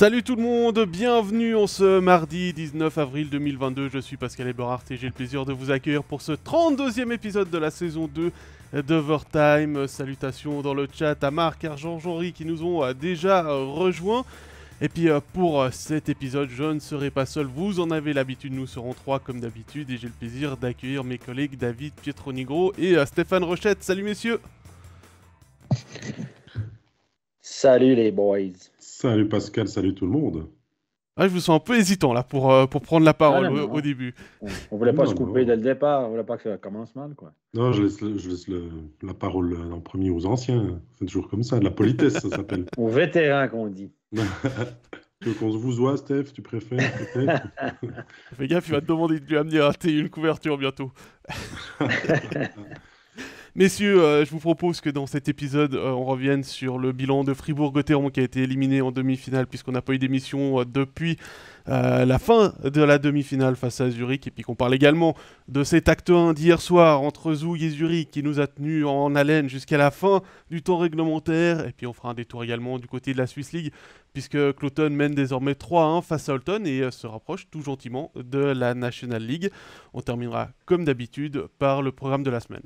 Salut tout le monde, bienvenue en ce mardi 19 avril 2022, je suis Pascal Eberhardt et j'ai le plaisir de vous accueillir pour ce 32e épisode de la saison 2 d'Overtime. Salutations dans le chat à Marc, à jean qui nous ont euh, déjà euh, rejoints. Et puis euh, pour cet épisode, je ne serai pas seul, vous en avez l'habitude, nous serons trois comme d'habitude et j'ai le plaisir d'accueillir mes collègues David Pietro Nigro et Stéphane Rochette. Salut messieurs Salut les boys Salut Pascal, salut tout le monde. Ah, je vous sens un peu hésitant là pour, euh, pour prendre la parole ah, au, début. On, ne voulait pas se couper dès le départ, on ne voulait pas que ça commence mal quoi. Non, je laisse, je laisse la parole euh, en premier aux anciens. C'est toujours comme ça, de la politesse ça s'appelle. Aux vétérans qu'on dit. tu veux qu'on se vous voit, Steph Tu préfères peut-être Fais gaffe, il va te demander de lui amener à une couverture bientôt. Messieurs, euh, je vous propose que dans cet épisode, euh, on revienne sur le bilan de Fribourg-Gotteron qui a été éliminé en demi-finale puisqu'on n'a pas eu d'émission euh, depuis la fin de la demi-finale face à Zurich. Et puis qu'on parle également de cet acte 1 d'hier soir entre Zoug et Zurich qui nous a tenus en haleine jusqu'à la fin du temps réglementaire. Et puis on fera un détour également du côté de la Swiss League puisque Cloton mène désormais 3-1 face à Holton et se rapproche tout gentiment de la National League. On terminera comme d'habitude par le programme de la semaine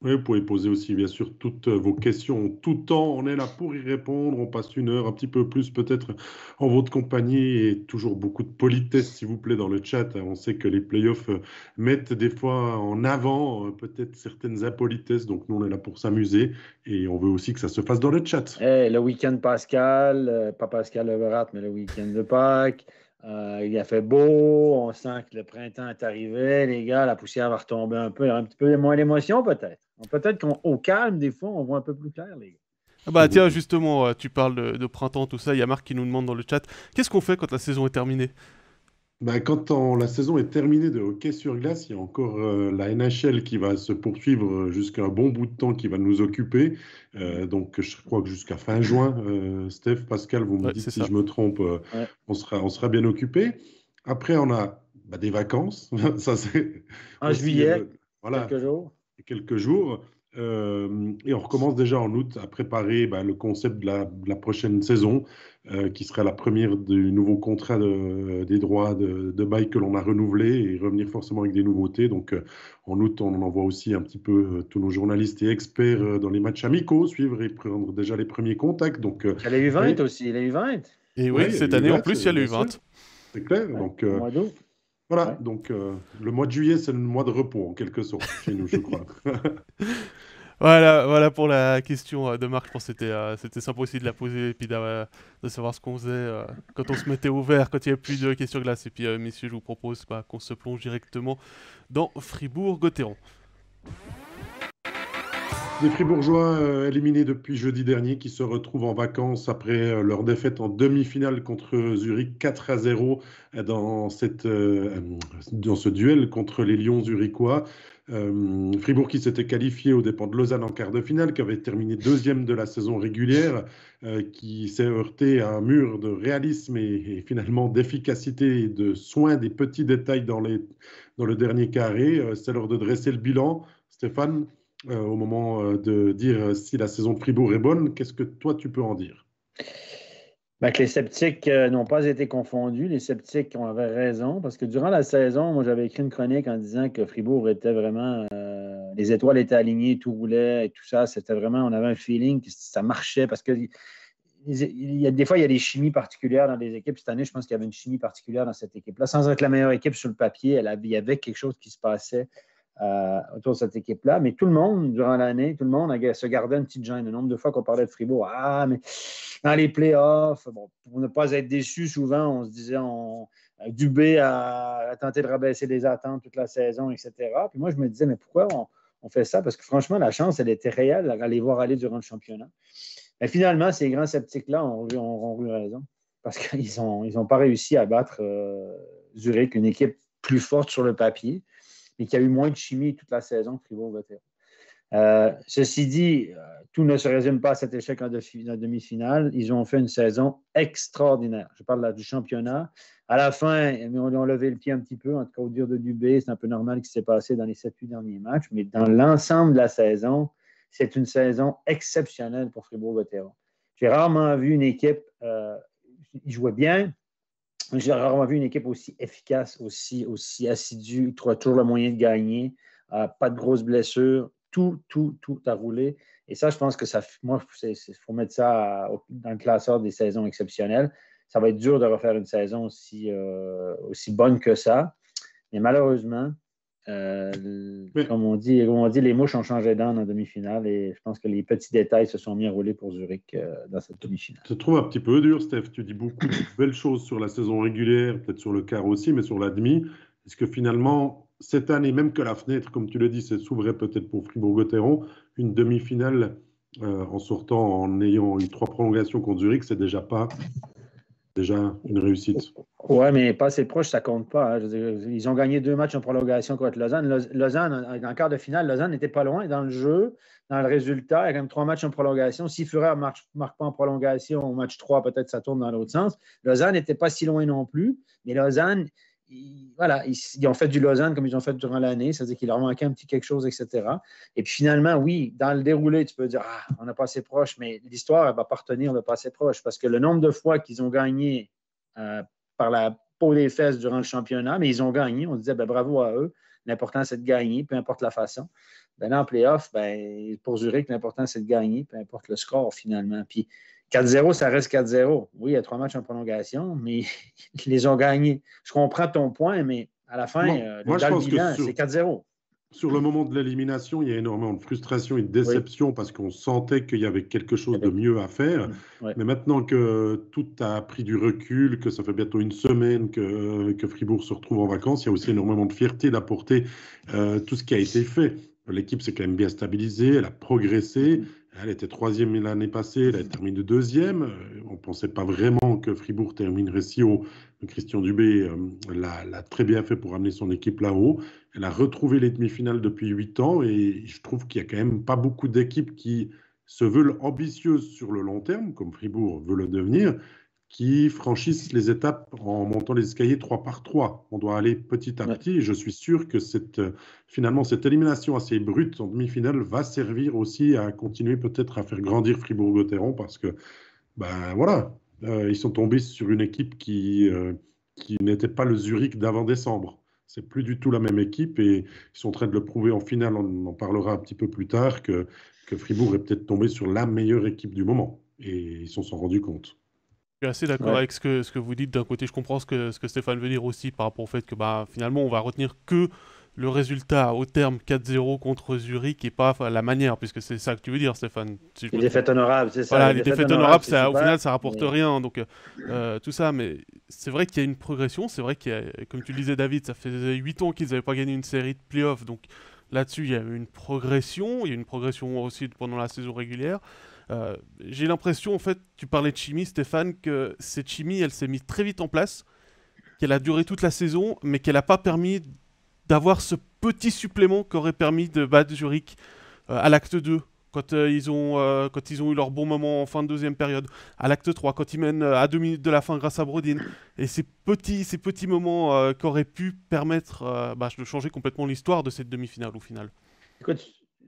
vous pouvez poser aussi, bien sûr, toutes vos questions tout le temps. On est là pour y répondre. On passe une heure, un petit peu plus peut-être, en votre compagnie et toujours beaucoup de politesse, s'il vous plaît, dans le chat. On sait que les playoffs euh, mettent des fois en avant euh, peut-être certaines impolitesses. Donc, nous, on est là pour s'amuser et on veut aussi que ça se fasse dans le chat. Eh, le week-end Pascal, euh, pas Pascal Rat, mais le week-end de Pâques. Euh, il a fait beau, on sent que le printemps est arrivé, les gars, la poussière va retomber un peu, il y aura un petit peu moins d'émotion peut-être. Peut-être qu'au calme, des fois, on voit un peu plus clair, les gars. Ah bah tiens, justement, euh, tu parles de, printemps, tout ça, il y a Marc qui nous demande dans le chat, qu'est-ce qu'on fait quand la saison est terminée ben quand la saison est terminée de hockey sur glace, il y a encore euh, la NHL qui va se poursuivre euh, jusqu'à un bon bout de temps qui va nous occuper. Euh, donc je crois que jusqu'à fin juin, Steph, Pascal, vous me dites si je me trompe, on, sera, on sera bien occupé. Après, on a bah, des vacances. ça, c'est en juillet, voilà, quelques jours. Quelques jours. Euh, et on recommence déjà en août à préparer bah, le concept de la, prochaine saison, euh, qui sera la première du nouveau contrat de, des droits de, bail que l'on a renouvelé et revenir forcément avec des nouveautés. Donc euh, en août, on envoie aussi un petit peu tous nos journalistes et experts dans les matchs amicaux, suivre et prendre déjà les premiers contacts. Donc, il y a eu 20 aussi, il y a eu 20 Et oui, cette année en plus, il y a eu 20 C'est clair. donc, voilà, donc euh, le mois de juillet, c'est le mois de repos en quelque sorte chez nous, je crois. voilà, voilà pour la question euh, de Marc. Je pense que c'était, euh, c'était sympa aussi de la poser et puis de, savoir ce qu'on faisait quand on se mettait ouvert, quand il n'y avait plus de questions glace. Et puis, messieurs, je vous propose bah, qu'on se plonge directement dans Fribourg-Gotteron. Les Fribourgeois euh, éliminés depuis jeudi dernier qui se retrouvent en vacances après euh, leur défaite en demi-finale contre Zurich 4 à 0 euh, dans, cette, dans ce duel contre les Lions zurichois. Fribourg qui s'était qualifié aux dépens de Lausanne en quart de finale, qui avait terminé deuxième de la saison régulière, qui s'est heurté à un mur de réalisme et, finalement d'efficacité et de soin des petits détails dans, les, dans le dernier carré. c'est l'heure de dresser le bilan. Stéphane, euh, au moment euh, de dire euh, si la saison de Fribourg est bonne. Qu'est-ce que toi, tu peux en dire bah, les sceptiques n'ont pas été confondus. Les sceptiques ont avaient raison parce que durant la saison, moi j'avais écrit une chronique en disant que Fribourg était vraiment les étoiles étaient alignées, tout roulait et tout ça. C'était vraiment, on avait un feeling que ça marchait parce que il y a, des fois il y a des chimies particulières dans des équipes. Cette année, je pense qu'il y avait une chimie particulière dans cette équipe-là. Sans être la meilleure équipe sur le papier, elle avait, il y avait quelque chose qui se passait. Euh, autour de cette équipe-là. Mais tout le monde, durant l'année, tout le monde a, se gardait une petite gêne. Le nombre de fois qu'on parlait de Fribourg, ah, mais dans les playoffs, bon, pour ne pas être déçu, souvent, on se disait, on, euh, Dubé a, tenté de rabaisser les attentes toute la saison, etc. Puis moi, je me disais, mais pourquoi on, fait ça? Parce que franchement, la chance, elle était réelle à les voir aller durant le championnat. Mais finalement, ces grands sceptiques-là ont, eu raison parce qu'ils n'ont pas réussi à battre euh, Zurich, une équipe plus forte sur le papier et qu'il y a eu moins de chimie toute la saison que fribourg euh, ceci dit, euh, tout ne se résume pas à cet échec en, demi-finale. Ils ont fait une saison extraordinaire. Je parle là du championnat. À la fin, on, ont levé le pied un petit peu, en tout cas au dire de Dubé, c'est un peu normal ce qui s'est passé dans les 7-8 derniers matchs, mais dans l'ensemble de la saison, c'est une saison exceptionnelle pour Fribourg-Gotteron. J'ai rarement vu une équipe, euh, ils jouaient bien, j'ai rarement vu une équipe aussi efficace, aussi, aussi assidue, qui trouve toujours le moyen de gagner, euh, pas de grosses blessures, tout, tout, tout a roulé. Et ça, je pense que ça, moi, il faut mettre ça dans le classeur des saisons exceptionnelles. Ça va être dur de refaire une saison aussi euh, bonne que ça. Mais malheureusement, euh, comme, on dit, on dit, les mouches ont changé d'âne en demi-finale et je pense que les petits détails se sont mis à rouler pour Zurich euh, dans cette demi-finale. Je te trouve un petit peu dur, Steph. Tu dis beaucoup de belles choses sur la saison régulière, peut-être sur le quart aussi, mais sur la demi. Est-ce que finalement, cette année, même que la fenêtre, comme tu le dis, s'ouvrait peut-être pour Fribourg-Gotteron, une demi-finale euh, en sortant en ayant eu trois prolongations contre Zurich, c'est déjà pas déjà une réussite. Ouais, mais pas assez proche, ça compte pas. Hein. ils ont gagné deux matchs en prolongation contre Lausanne. Lausanne, en quart de finale, Lausanne n'était pas loin dans le jeu, dans le résultat. Il y a quand même trois matchs en prolongation. Si Führer ne marque, marque, pas en prolongation, au match 3, peut-être ça tourne dans l'autre sens. Lausanne n'était pas si loin non plus. Mais Lausanne, voilà, ils, ont fait du Lausanne comme ils ont fait durant l'année, ça veut dire qu'il leur manquait un petit quelque chose, etc. Et puis finalement, oui, dans le déroulé, tu peux dire Ah, on n'a pas assez proche, mais l'histoire, elle va appartenir le passé proche parce que le nombre de fois qu'ils ont gagné euh, par la peau des fesses durant le championnat, mais ils ont gagné, on disait ben, bravo à eux, l'important c'est de gagner, peu importe la façon. Ben, là, en playoff, ben, pour Zurich, l'important c'est de gagner, peu importe le score finalement. Puis 4-0, ça reste 4-0. Oui, il y a trois matchs en prolongation, mais ils les ont gagnés. Je comprends ton point, mais à la fin, moi, euh, je pense bilan, c'est 4-0. Sur le moment de l'élimination, il y a énormément de frustration et de déception parce qu'on sentait qu'il y avait quelque chose de mieux à faire. Mm, mais maintenant que tout a pris du recul, que ça fait bientôt une semaine que, que Fribourg se retrouve en vacances, il y a aussi énormément de fierté d'apporter euh, tout ce qui a été fait. L'équipe s'est quand même bien stabilisée, elle a progressé. Mm. Elle était troisième l'année passée, elle a terminé deuxième. On ne pensait pas vraiment que Fribourg terminerait si haut. Christian Dubé euh, l'a très bien fait pour amener son équipe là-haut. Elle a retrouvé les demi-finales depuis huit ans et je trouve qu'il n'y a quand même pas beaucoup d'équipes qui se veulent ambitieuses sur le long terme, comme Fribourg veut le devenir, qui franchissent les étapes en montant les escaliers trois par trois. On doit aller petit à petit. je suis sûr que cette, euh, finalement, cette élimination assez brute en demi-finale va servir aussi à continuer peut-être à faire grandir Fribourg-Gotteron parce que, ben voilà, euh, ils sont tombés sur une équipe qui, euh, qui n'était pas le Zurich d'avant décembre. C'est plus du tout la même équipe et ils sont en train de le prouver en finale. On en parlera un petit peu plus tard que, que Fribourg est peut-être tombé sur la meilleure équipe du moment et ils s'en sont rendus compte. Je suis assez d'accord avec ce que, ce que vous dites. D'un côté, je comprends ce que, ce que Stéphane veut dire aussi par rapport au fait que bah, finalement, on va retenir que le résultat au terme 4-0 contre Zurich et pas la manière, puisque c'est ça que tu veux dire, Stéphane. les défaites honorables, c'est ça. Voilà, les, défaites, honorables, ça, au final, ça rapporte rien. Donc, euh, tout ça, mais c'est vrai qu'il y a une progression. C'est vrai qu'il comme tu le disais, David, ça faisait 8 ans qu'ils n'avaient pas gagné une série de playoffs. Donc, là-dessus, il y a une progression. Il y a une progression aussi pendant la saison régulière. Euh, j'ai l'impression, en fait, tu parlais de chimie, Stéphane, que cette chimie, elle s'est mise très vite en place, qu'elle a duré toute la saison, mais qu'elle n'a pas permis d'avoir ce petit supplément qu'aurait permis de battre Zurich euh, à l'acte 2. Quand, euh, ils ont, quand ils ont eu leur bon moment en fin de deuxième période, à l'acte 3, quand ils mènent à deux minutes de la fin grâce à Brodin, et ces petits, ces petits moments qu'auraient pu permettre bah, de changer complètement l'histoire de cette demi-finale au final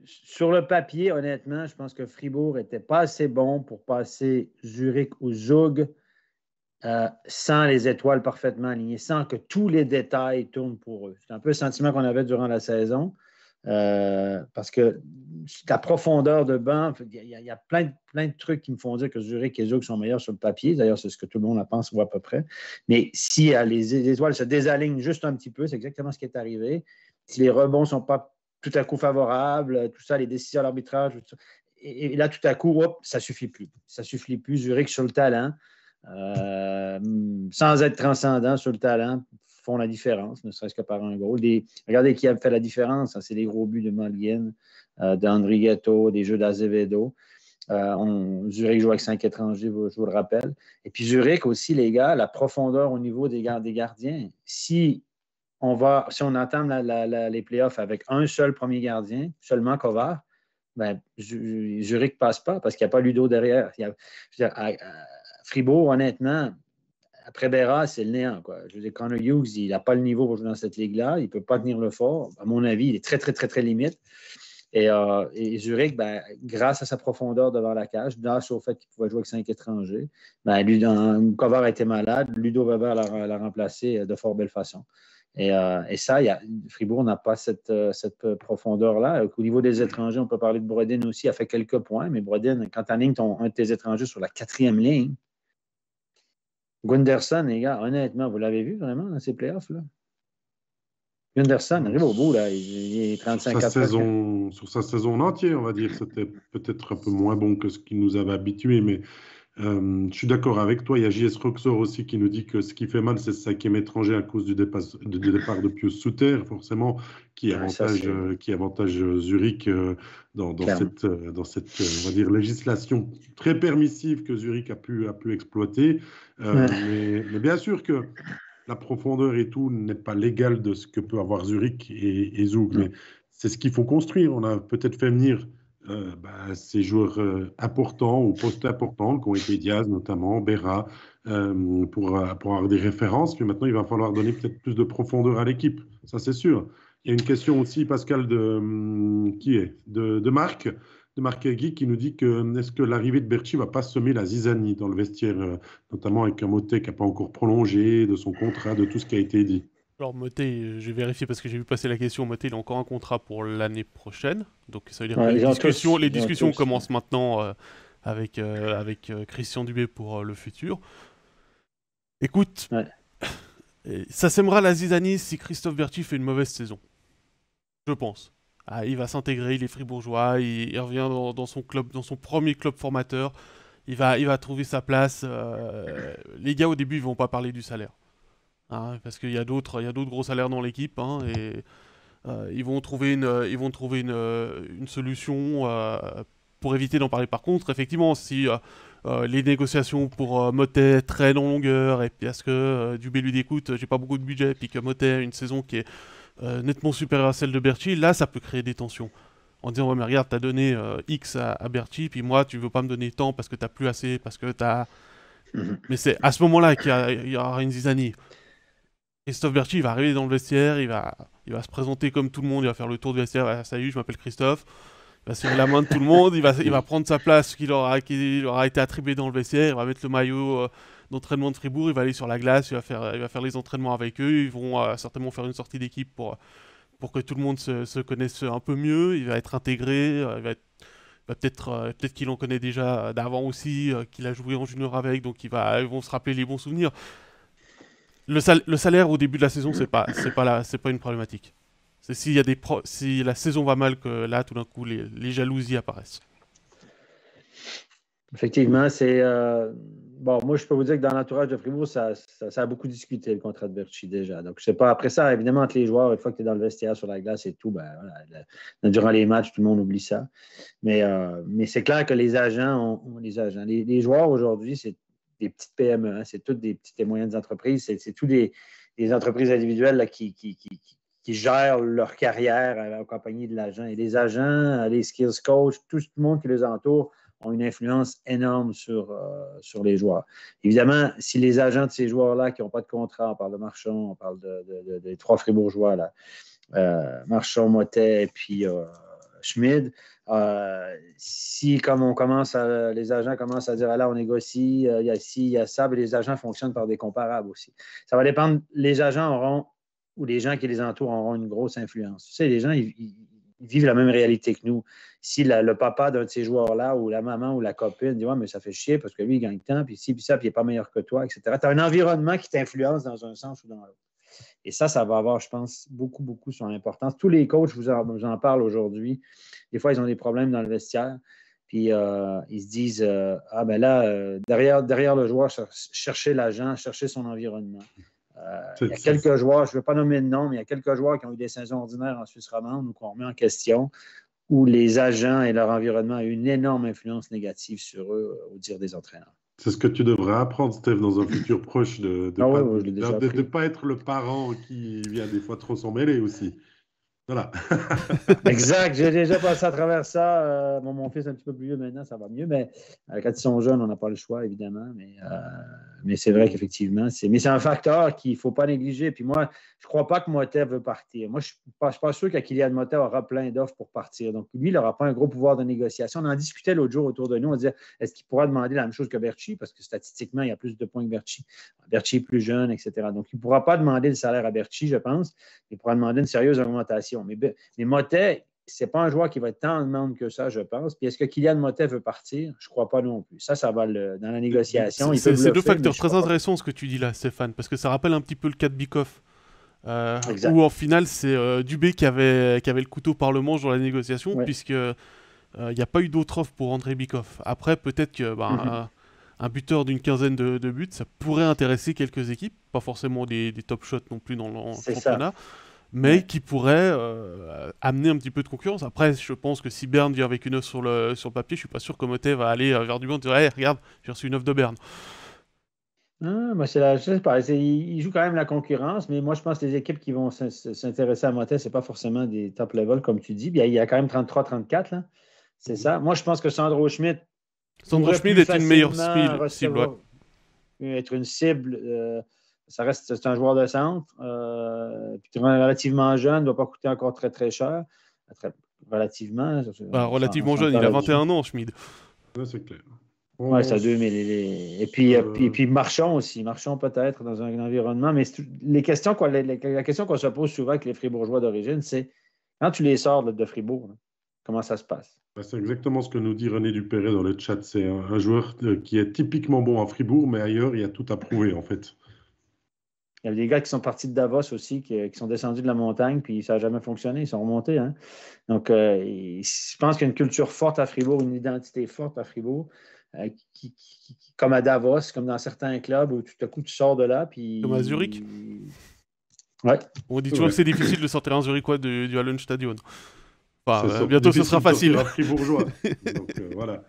sur le papier, honnêtement, je pense que Fribourg n'était pas assez bon pour passer Zurich ou Zug euh, sans les étoiles parfaitement alignées, sans que tous les détails tournent pour eux. C'est un peu le sentiment qu'on avait durant la saison. Euh, parce que la profondeur de banc, il y, a plein de, trucs qui me font dire que Zurich et Zug sont meilleurs sur le papier. D'ailleurs, c'est ce que tout le monde en pense ou à peu près. Mais si euh, les, les étoiles se désalignent juste un petit peu, c'est exactement ce qui est arrivé. Si les rebonds ne sont pas tout à coup favorable, tout ça, les décisions à l'arbitrage. Et, là, tout à coup, hop, ça suffit plus. Ça suffit plus. Zurich sur le talent, euh, sans être transcendant sur le talent, font la différence, ne serait-ce que par un gros. regardez qui a fait la différence. Hein, c'est les gros buts de Malguin, euh, d'Andri des jeux d'Azevedo. Euh, Zurich joue avec cinq étrangers, je vous le rappelle. Et puis Zurich aussi, les gars, la profondeur au niveau des, des gardiens. Si on si on entame les playoffs avec un seul premier gardien, seulement Kovar, ben, Zurich ne passe pas parce qu'il n'y a pas Ludo derrière. Fribourg, honnêtement, après Berra c'est le néant. Je veux dire, Connor Hughes, il n'a pas le niveau pour jouer dans cette ligue-là. Il ne peut pas tenir le fort. À mon avis, il est très, très, très, très limite. Et, euh, Zurich, ben, grâce à sa profondeur devant la cage, grâce au fait qu'il pouvait jouer avec cinq étrangers, ben, Ludo, Kovar était malade. Ludo va l'a remplacé de fort belle façon. Euh, et, ça, y a, Fribourg n'a pas cette, euh, euh, profondeur-là. Au niveau des étrangers, on peut parler de Brodin aussi, a fait quelques points, mais Brodin, quand tu alignes un de tes étrangers sur la quatrième ligne, Gunderson, les gars, honnêtement, vous l'avez vu vraiment dans ces playoffs-là? Gunderson arrive au bout, là. Il est 35 sur sa, saison, sur sa saison entière, on va dire, c'était peut-être un peu moins bon que ce qu'il nous avait habitué, mais euh, je suis d'accord avec toi. Il y a JS Roxor aussi qui nous dit que ce qui fait mal, c'est qui est étranger à cause du, départ de Pius Souter, forcément, qui avantage, euh, qui avantage euh, Zurich dans, cette, dans cette va législation très permissive que Zurich a pu, exploiter. mais, bien sûr que la profondeur et tout n'est pas légale de ce que peut avoir Zurich et, et Mais c'est ce qu'il faut construire. On a peut-être fait venir euh, bah, ces joueurs euh, importants ou postes importants, qui ont été Diaz notamment, Berra, euh, pour, avoir des références. Puis maintenant, il va falloir donner peut-être plus de profondeur à l'équipe, ça c'est sûr. Il y a une question aussi, Pascal, de hum, qui est de, Marc, de Marc Egui, qui nous dit que hum, est-ce que l'arrivée de Berchi va pas semer la zizanie dans le vestiaire, notamment avec un motet qui n'a pas encore prolongé de son contrat, de tout ce qui a été dit. Alors Moté, vais vérifier parce que j'ai vu passer la question. Moté, il a encore un contrat pour l'année prochaine. Donc ça veut dire que les discussions, commencent maintenant euh, avec, euh, avec euh, Christian Dubé pour le futur. Écoute, ça sèmera la zizanie si Christophe Berti fait une mauvaise saison. Je pense. Ah, il va s'intégrer, il est fribourgeois, il, revient dans, son club, dans son premier club formateur. Il va, il va trouver sa place. les gars, au début, ils vont pas parler du salaire ah, parce qu'il y a d'autres, il y a d'autres gros salaires dans l'équipe, hein, et euh, ils vont trouver une, ils vont trouver une, une solution euh, pour éviter d'en parler. Par contre, effectivement, si euh, les négociations pour Motet traînent en longueur, et puis parce que Dubé lui découte, j'ai pas beaucoup de budget, puis que Motet a une saison qui est nettement supérieure à celle de Berti là, ça peut créer des tensions en disant ouais mais regarde t'as donné X à, à Berti puis moi tu veux pas me donner tant parce que t'as plus assez parce que t'as mmh mais c'est à ce moment là qu'il y, y, aura une zizanie Christophe Berti, va arriver dans le vestiaire, il va, il va se présenter comme tout le monde, il va faire le tour du vestiaire, Salut, je m'appelle Christophe. Il va serrer la main de tout le monde, il va, il va prendre sa place qu'il aura, qui aura été attribuée dans le vestiaire, il va mettre le maillot d'entraînement de Fribourg, il va aller sur la glace, il va faire, il va faire les entraînements avec eux, ils vont certainement faire une sortie d'équipe pour, pour que tout le monde se, connaisse un peu mieux, il va être intégré, il va, peut-être peut-être qu'il en connaît déjà d'avant aussi, qu'il a joué en junior avec, donc il va, ils vont se rappeler les bons souvenirs le, salaire au début de la saison, c'est pas, c'est pas, c'est pas une problématique. C'est s'il y a des pro si la saison va mal que là, tout d'un coup, les, jalousies apparaissent. Effectivement, c'est euh, bon. Moi, je peux vous dire que dans l'entourage de Fribourg, ça, ça, a beaucoup discuté le contrat de Berchi déjà. Donc, je sais pas. Après ça, évidemment, que les joueurs, une fois que tu es dans le vestiaire sur la glace et tout, ben, voilà, durant les matchs, tout le monde oublie ça. Mais, euh, mais c'est clair que les agents, ont... les agents, les joueurs aujourd'hui, c'est des petites PME, hein. c'est toutes des petites et moyennes entreprises, c'est toutes des, entreprises individuelles qui, qui, gèrent leur carrière euh, en compagnie de l'agent. Et les agents, euh, les skills coach, tout le monde qui les entoure ont une influence énorme sur, euh, sur les joueurs. Évidemment, si les agents de ces joueurs-là qui n'ont pas de contrat, on parle de Marchand, on parle de, des trois Fribourgeois, là, euh, Marchand, Motet, puis... Schmid. Euh, si, comme on commence à, les agents commencent à dire, ah là, on négocie, euh, il y a ci, il y a ça, ben, les agents fonctionnent par des comparables aussi. Ça va dépendre, les agents auront, ou les gens qui les entourent auront une grosse influence. Tu sais, les gens, ils, vivent la même réalité que nous. Si le papa d'un de ces joueurs-là ou la maman ou la copine dit Ouais, mais ça fait chier parce que lui, il gagne tant, puis si, puis ça, puis il n'est pas meilleur que toi, etc. Tu as un environnement qui t'influence dans un sens ou dans l'autre. Et ça, ça va avoir, je pense, beaucoup, beaucoup son importance. Tous les coachs je en, vous en parle aujourd'hui. Des fois, ils ont des problèmes dans le vestiaire. Puis euh, ils se disent euh, Ah ben là, euh, derrière, le joueur, chercher l'agent, chercher son environnement. il y a quelques joueurs, je ne vais pas nommer de nom, mais il y a quelques joueurs qui ont eu des saisons ordinaires en Suisse romande ou qu'on remet en question, où les agents et leur environnement ont eu une énorme influence négative sur eux, au dire des entraîneurs. C'est ce que tu devrais apprendre, Steve, dans un futur proche, de ah ne pas, pas être le parent qui vient des fois trop s'en mêler aussi. Voilà. exact. J'ai déjà passé à travers ça. Euh, mon fils est un petit peu plus vieux maintenant, ça va mieux. Mais euh, quand ils sont jeunes, on n'a pas le choix, évidemment. Mais, euh, c'est vrai qu'effectivement, c'est, mais c'est un facteur qu'il ne faut pas négliger. Puis moi, je ne crois pas que Motet veut partir. Moi, je ne suis, pas sûr qu'Akilian Motet aura plein d'offres pour partir. Donc, lui, il n'aura pas un gros pouvoir de négociation. On en discutait l'autre jour autour de nous. On disait, est-ce qu'il pourra demander la même chose que Berchi? Parce que statistiquement, il y a plus de points que Berchi. Berchi est plus jeune, etc. Donc, il ne pourra pas demander le salaire à Berchi, je pense. Il pourra demander une sérieuse augmentation. Mais, ben, mais Motet, c'est pas un joueur qui va être tant en demande que ça, je pense. Puis est-ce que Kylian Motet veut partir? Je crois pas non plus. Ça, ça va le, dans la négociation. C'est deux facteurs très intéressants ce que tu dis là, Stéphane, parce que ça rappelle un petit peu le cas de Bikoff. Euh, où en finale, c'est euh, Dubé qui avait, qui avait le couteau par le manche dans la négociation, Puisqu'il puisque euh, il n'y a pas eu d'autre offre pour André Bikoff. Après, peut-être que ben, mhm. un, buteur d'une quinzaine de, buts, ça pourrait intéresser quelques équipes, pas forcément des, top shots non plus dans le championnat mais qui pourrait euh, amener un petit peu de concurrence. Après, je pense que si Berne vient avec une offre sur le, sur papier, je suis pas sûr que Motet va aller euh, vers monde et dire hey, regarde, j'ai reçu une offre de Berne. ah c'est la Il, joue quand même la concurrence, mais moi, je pense que les équipes qui vont s'intéresser à Motet, ce n'est pas forcément des top level, comme tu dis. Il y a, il y quand même 33-34, c'est ça. Moi, je pense que Sandro Schmidt. Sandro Schmidt est une meilleure cible. Euh, être une cible reste, c'est un joueur de centre. Euh, puis relativement jeune, ne doit pas coûter encore très très cher. Euh, relativement. Bah, relativement jeune, il a 21 ans, Schmid. c'est clair. Et, puis, euh, marchons aussi, marchons peut-être dans un environnement. Mais les questions quoi, la question qu'on se pose souvent avec les Fribourgeois d'origine, c'est quand tu les sors de, Fribourg, hein, comment ça se passe? Bah, c'est exactement ce que nous dit René Dupéret dans le chat. C'est un, un, joueur euh, qui est typiquement bon à Fribourg, mais ailleurs, il y a tout à prouver en fait. Il y avait des gars qui sont partis de Davos aussi, qui, sont descendus de la montagne, puis ça n'a jamais fonctionné, ils sont remontés. Hein. Donc, euh, je pense qu'il y a une culture forte à Fribourg, une identité forte à Fribourg, euh, qui, comme à Davos, comme dans certains clubs où tout à coup tu sors de là. Puis... Comme à Zurich. Ouais. On dit toujours que c'est difficile de sortir en Zurich du, du Stadium. Euh, bientôt, ce sera facile. bourgeois. Donc, a euh,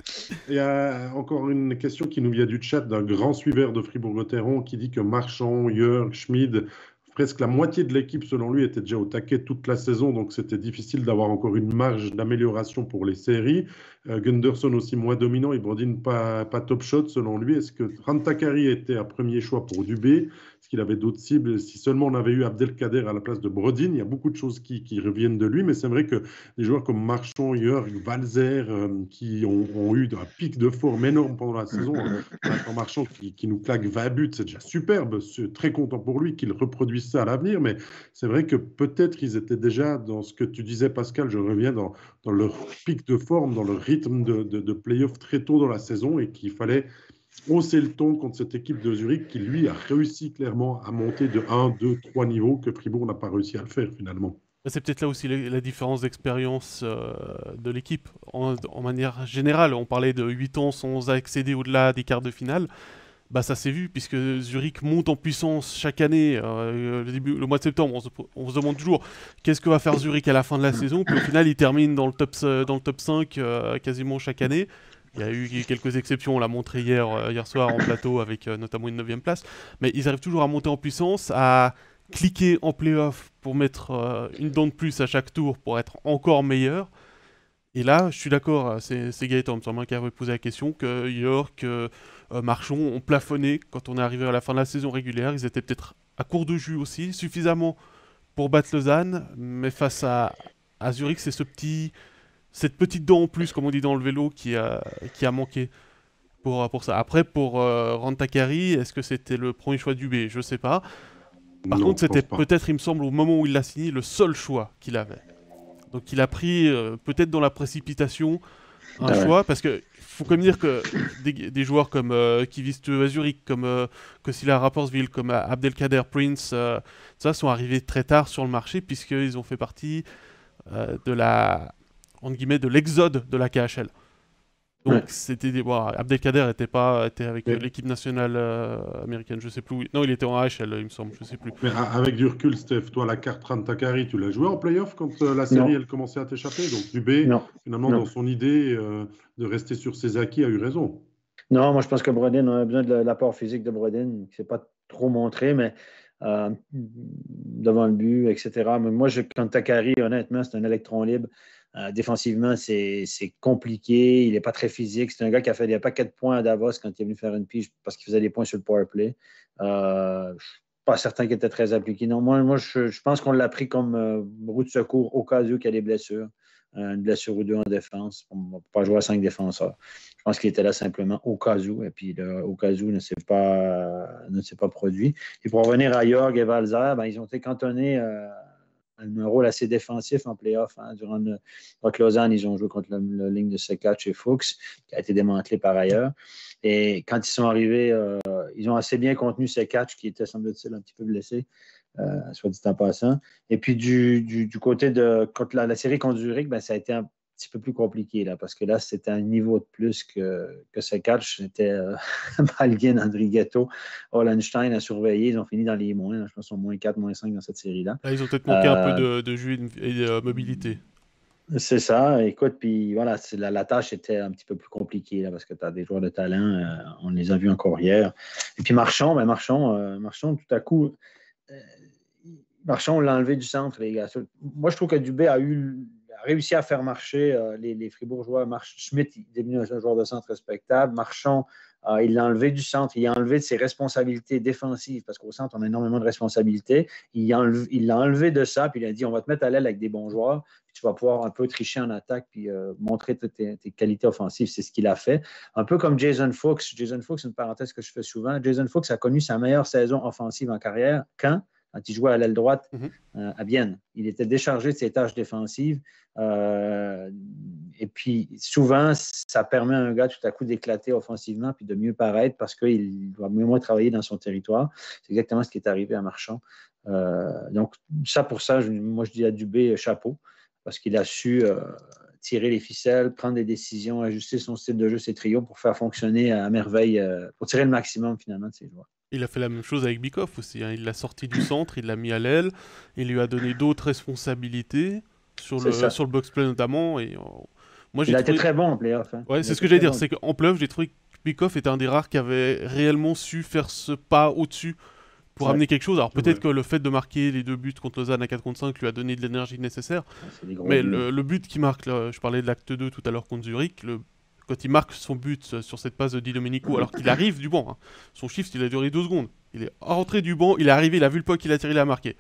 euh, encore une question qui nous vient du chat d'un grand suiveur de fribourg oteron qui dit que Marchand, Jörg, Schmid, presque la moitié de l'équipe, selon lui, était déjà au taquet toute la saison, donc c'était difficile d'avoir encore une marge d'amélioration pour les séries. Gunderson aussi moins dominant et pas, pas top shot, selon lui. Est-ce que Rantakari était un premier choix pour Dubé est-ce qu'il avait d'autres cibles. Si seulement on avait eu Abdelkader à la place de Brodin, il y a beaucoup de choses qui, reviennent de lui, mais c'est vrai que des joueurs comme Marchand, Jörg, Valzer, euh, qui ont, eu un pic de forme énorme pendant la saison, hein, Marchand qui, nous claque 20 buts, c'est déjà superbe, très content pour lui qu'il reproduise ça à l'avenir, mais c'est vrai que peut-être ils étaient déjà dans ce que tu disais, Pascal, je reviens dans, dans leur pic de forme, dans leur rythme de, de, de playoff très tôt dans la saison et qu'il fallait on sait le ton contre cette équipe de Zurich qui, lui, a réussi clairement à monter de 1, 2, 3 niveaux que Fribourg n'a pas réussi à le faire finalement. C'est peut-être là aussi la différence d'expérience euh, de l'équipe. En, manière générale, on parlait de 8 ans sans accéder au-delà des quarts de finale. Bah, ça s'est vu, puisque Zurich monte en puissance chaque année. Euh, le, début, le, mois de septembre, on se, demande toujours qu'est-ce que va faire Zurich à la fin de la saison. au final, il termine dans le top, euh, dans le top 5 quasiment chaque année. Il y a eu quelques exceptions, on l'a montré hier, euh, hier soir en plateau avec euh, notamment une 9 place. Mais ils arrivent toujours à monter en puissance, à cliquer en playoff pour mettre euh, une dent de plus à chaque tour pour être encore meilleur. Et là, je suis d'accord, c'est Gaëtan, me hein, qui avait posé la question, que York, Marchon, ont plafonné quand on est arrivé à la fin de la saison régulière. Ils étaient peut-être à court de jus aussi, suffisamment pour battre Lausanne, mais face à Zurich, c'est ce petit, cette petite dent en plus, comme on dit dans le vélo, qui a, qui a manqué pour, pour ça. Après, pour euh, Rantakari, est-ce que c'était le premier choix du B Je sais pas. Par contre, c'était peut-être, il me semble, au moment où il l'a signé, le seul choix qu'il avait. Donc il a pris, euh, peut-être dans la précipitation, un ah choix, parce que faut comme dire que des, joueurs comme qui euh, Kiviste Zurich, comme euh, Rapportville, comme euh, Abdelkader Prince, ça sont arrivés très tard sur le marché, puisqu'ils ont fait partie de la entre guillemets, de l'exode de la KHL. Donc c'était des... Abdelkader était pas était avec euh, l'équipe nationale euh, américaine, je sais plus. Non, il était en AHL, il me semble, je sais plus. avec du recul, Steph, toi la carte Rantakari, tu l'as joué en playoff quand euh, la série elle commençait à t'échapper. Donc Dubé, finalement dans son idée de rester sur ses acquis a eu raison. Non, moi je pense que Brodin on a besoin de l'apport physique de Brodin, qui s'est pas trop montré mais devant le but, etc. Mais moi, je, quand Takari, honnêtement, c'est un électron libre. Euh, défensivement, c'est compliqué. Il n'est pas très physique. C'est un gars qui a fait des paquets de points à Davos quand il est venu faire une pige parce qu'il faisait des points sur le power play. Euh, suis pas certain qu'il était très appliqué. Non, moi, je, pense qu'on l'a pris comme euh, route de secours au cas où il y a des blessures. Euh, une blessure ou deux en défense. On ne va pas jouer à cinq défenseurs. Je pense qu'il était là simplement au cas où. Et puis, au cas où, ne s'est pas, pas produit. Et pour revenir à Jorg et Valzer, ben, ils ont été cantonnés un rôle assez défensif en playoff. Hein, durant le, contre Lausanne, ils ont joué contre la, ligne de Sekatch et Fuchs, qui a été démantelé par ailleurs. Et quand ils sont arrivés, euh, ils ont assez bien contenu Sekatch, qui était, semble-t-il, un petit peu blessé, euh, soit dit en passant. Et puis du, côté de contre la, série contre Zurich, ben, ça a été un, petit peu plus compliqué, là, parce que là, c'était un niveau de plus que, que ce catch. C'était euh, André Andrigetto, Hollenstein à surveiller. Ils ont fini dans les moins. je pense sont moins 4, moins 5 dans cette série-là. Ah, ils ont peut-être manqué un peu euh, de, de et de euh, mobilité. C'est ça. Écoute, puis voilà, la, la, tâche était un petit peu plus compliquée là, parce que tu as des joueurs de talent. Euh, on les a vus encore hier. Et puis Marchand, ben Marchand, tout à coup, euh, Marchand l'a enlevé du centre, les gars. Moi, je trouve que Dubé a eu réussi à faire marcher euh, les, Fribourgeois. Schmitt Schmidt est devenu un joueur de centre respectable. Marchand, euh, il l'a enlevé du centre, il l'a enlevé de ses responsabilités défensives, parce qu'au centre, on a énormément de responsabilités. Il l'a enlevé, de ça, puis il a dit on va te mettre à l'aile avec des bons joueurs, tu vas pouvoir un peu tricher en attaque, puis euh, montrer tes, tes, qualités offensives. C'est ce qu'il a fait. Un peu comme Jason Fuchs. Jason Fuchs, une parenthèse que je fais souvent. Jason Fuchs a connu sa meilleure saison offensive en carrière quand quand il jouait à l'aile droite mhm. euh, à Vienne. Il était déchargé de ses tâches défensives. Euh, et puis, souvent, ça permet à un gars tout à coup d'éclater offensivement puis de mieux paraître parce qu'il doit mieux moins travailler dans son territoire. C'est exactement ce qui est arrivé à Marchand. Euh, donc, ça pour ça, je, moi, je dis à Dubé chapeau parce qu'il a su tirer les ficelles, prendre des décisions, ajuster son style de jeu, ses trios pour faire fonctionner à merveille, pour tirer le maximum finalement de ses joueurs. Il a fait la même chose avec Bikoff aussi. Hein. Il l'a sorti du centre, il l'a mis à l'aile, il lui a donné d'autres responsabilités sur le, sur le box-play notamment. Et, euh, moi, il a été très bon en playoff. Ouais, c'est ce que j'allais dire. C'est qu'en playoff, j'ai trouvé que Bikoff était un des rares qui avait réellement su faire ce pas au-dessus pour amener quelque chose. Alors peut-être que le fait de marquer les deux buts contre Lausanne à 4 contre 5 lui a donné de l'énergie nécessaire. Ah, mais le, but qui marque, je parlais de l'acte 2 tout à l'heure contre Zurich, le quand il marque son but sur cette passe de Di Domenico, alors qu'il arrive du banc, hein. son shift il a duré deux secondes. Il est rentré du banc, il est arrivé, il a vu le point qu'il a tiré, il a marqué.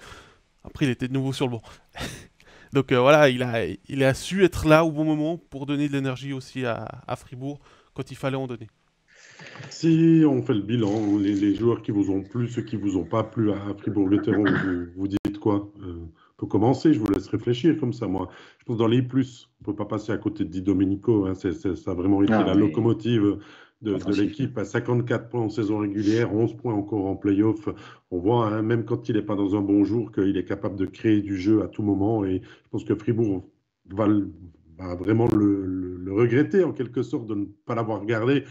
Après, il était de nouveau sur le banc. Donc euh, voilà, il a, il a su être là au bon moment pour donner de l'énergie aussi à, Fribourg quand il fallait en donner. Si on fait le bilan, les, joueurs qui vous ont plu, ceux qui vous ont pas plu à fribourg vous, dites quoi euh, faut commencer. Je vous laisse réfléchir comme ça, moi. Je pense dans les plus, on peut pas passer à côté de Di Domenico. Hein, ça a vraiment été ah la locomotive de, l'équipe à 54 points en saison régulière, 11 points encore en playoff. On voit, hein, même quand il n'est pas dans un bon jour, qu'il est capable de créer du jeu à tout moment. Et je pense que Fribourg va, vraiment le, le regretter en quelque sorte de ne pas l'avoir gardé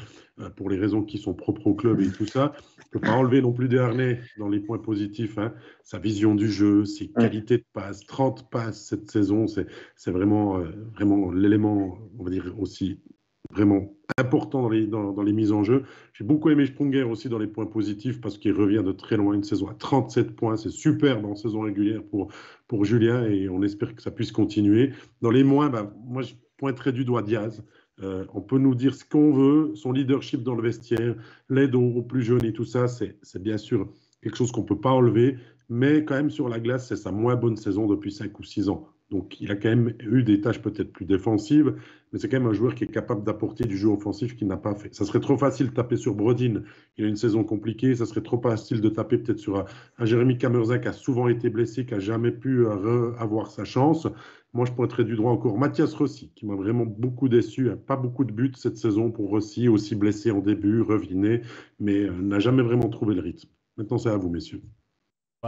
euh, pour les raisons qui sont propres au club et tout ça. Je ne peux pas enlever non plus Dernier dans les points positifs. Hein. Sa vision du jeu, ses qualités de passe, 30 passes cette saison, c'est vraiment, euh, vraiment l'élément, on va dire, aussi vraiment important dans les, dans, les mises en jeu. J'ai beaucoup aimé Sprunger aussi dans les points positifs parce qu'il revient de très loin, une saison à 37 points. C'est superbe en saison régulière pour, pour Julien et on espère que ça puisse continuer. Dans les moins, bah, moi, je pointerai du doigt Diaz euh, on peut nous dire ce qu'on veut, son leadership dans le vestiaire, l'aide aux, plus jeunes et tout ça, c'est bien sûr quelque chose qu'on ne peut pas enlever, mais quand même sur la glace, c'est sa moins bonne saison depuis 5 ou 6 ans. Donc il a quand même eu des tâches peut-être plus défensives, mais c'est quand même un joueur qui est capable d'apporter du jeu offensif qu'il n'a pas fait. Ça serait trop facile de taper sur Brodin, il a une saison compliquée, ça serait trop facile de taper peut-être sur un, Jérémy Kamerza qui a souvent été blessé, qui n'a jamais pu euh, avoir sa chance. Moi, je pointerai du droit encore Mathias Rossi, qui m'a vraiment beaucoup déçu. A hein. pas beaucoup de buts cette saison pour Rossi, aussi blessé en début, reviné, mais euh, n'a jamais vraiment trouvé le rythme. Maintenant, c'est à vous, messieurs.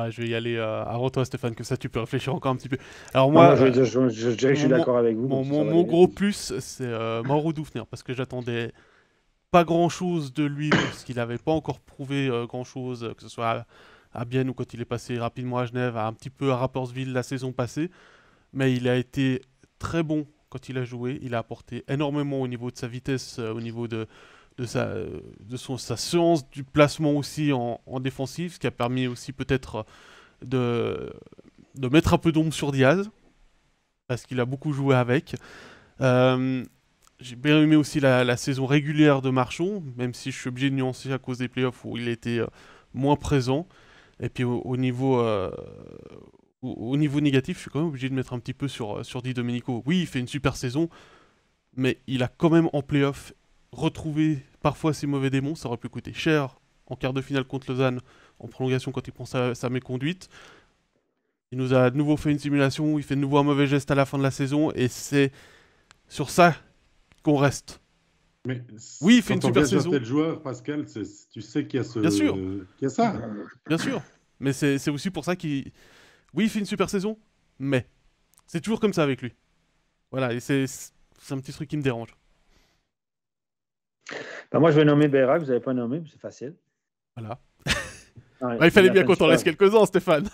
je vais y aller euh, à avant toi, Stéphane, Que ça tu peux réfléchir encore un petit peu. Alors, moi, je, euh, suis d'accord avec vous. Mon, gros plus, c'est Mauro Doufner, parce que j'attendais pas grand chose de lui, parce qu'il n'avait pas encore prouvé grand chose, que ce soit à, à, ou quand il est passé rapidement à Genève, à un petit peu à rapportsville la saison passée mais il a été très bon quand il a joué. Il a apporté énormément au niveau de sa vitesse, euh, au niveau de, sa, de sa euh, du placement aussi en, défensive, ce qui a permis aussi peut-être euh, de, mettre un peu d'ombre sur Diaz, parce qu'il a beaucoup joué avec. j'ai bien aimé aussi la, saison régulière de Marchand, même si je suis obligé de nuancer à cause des playoffs où il était moins présent. Et puis au, niveau, au niveau négatif, je suis quand même obligé de mettre un petit peu sur, euh, sur Di Domenico. Oui, il fait une super saison, mais il a quand même en playoff retrouvé parfois ses mauvais démons. Ça aurait pu coûter cher en quart de finale contre Lausanne, en prolongation quand il prend sa, sa méconduite. Il nous a de nouveau fait une simulation, il fait de nouveau un mauvais geste à la fin de la saison, et c'est sur ça qu'on reste. Mais oui, il fait une super saison. Tel joueur, Pascal, tu sais qu'il y ce, y a ça. Bien sûr. Mais c'est aussi pour ça qu'il oui, il fait une super saison, mais c'est toujours comme ça avec lui. Voilà, et c'est un petit truc qui me dérange. Ben, moi, je vais nommer Bérac, vous n'avez pas nommé, c'est facile. Voilà il fallait bien qu'on t'en laisse quelques-uns, Stéphane.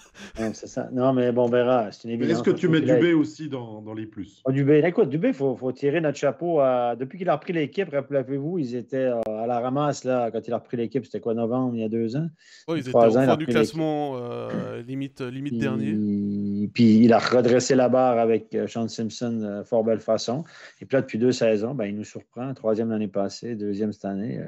Non, mais bon, verra. Est-ce que hein, tu mets Dubé aussi dans, les plus ah, Dubé, ben, écoute, Dubé, il faut, tirer notre chapeau. Depuis qu'il a repris l'équipe, rappelez-vous, ils étaient euh, à la ramasse là, quand il a repris l'équipe, c'était quoi, novembre, il y a deux ans Ils étaient au fond du classement, euh, limite, euh, limite dernier. Puis il a redressé la barre avec Sean Simpson fort belle façon. Et puis là, depuis deux saisons, ben, il nous surprend. Troisième l'année passée, deuxième cette année.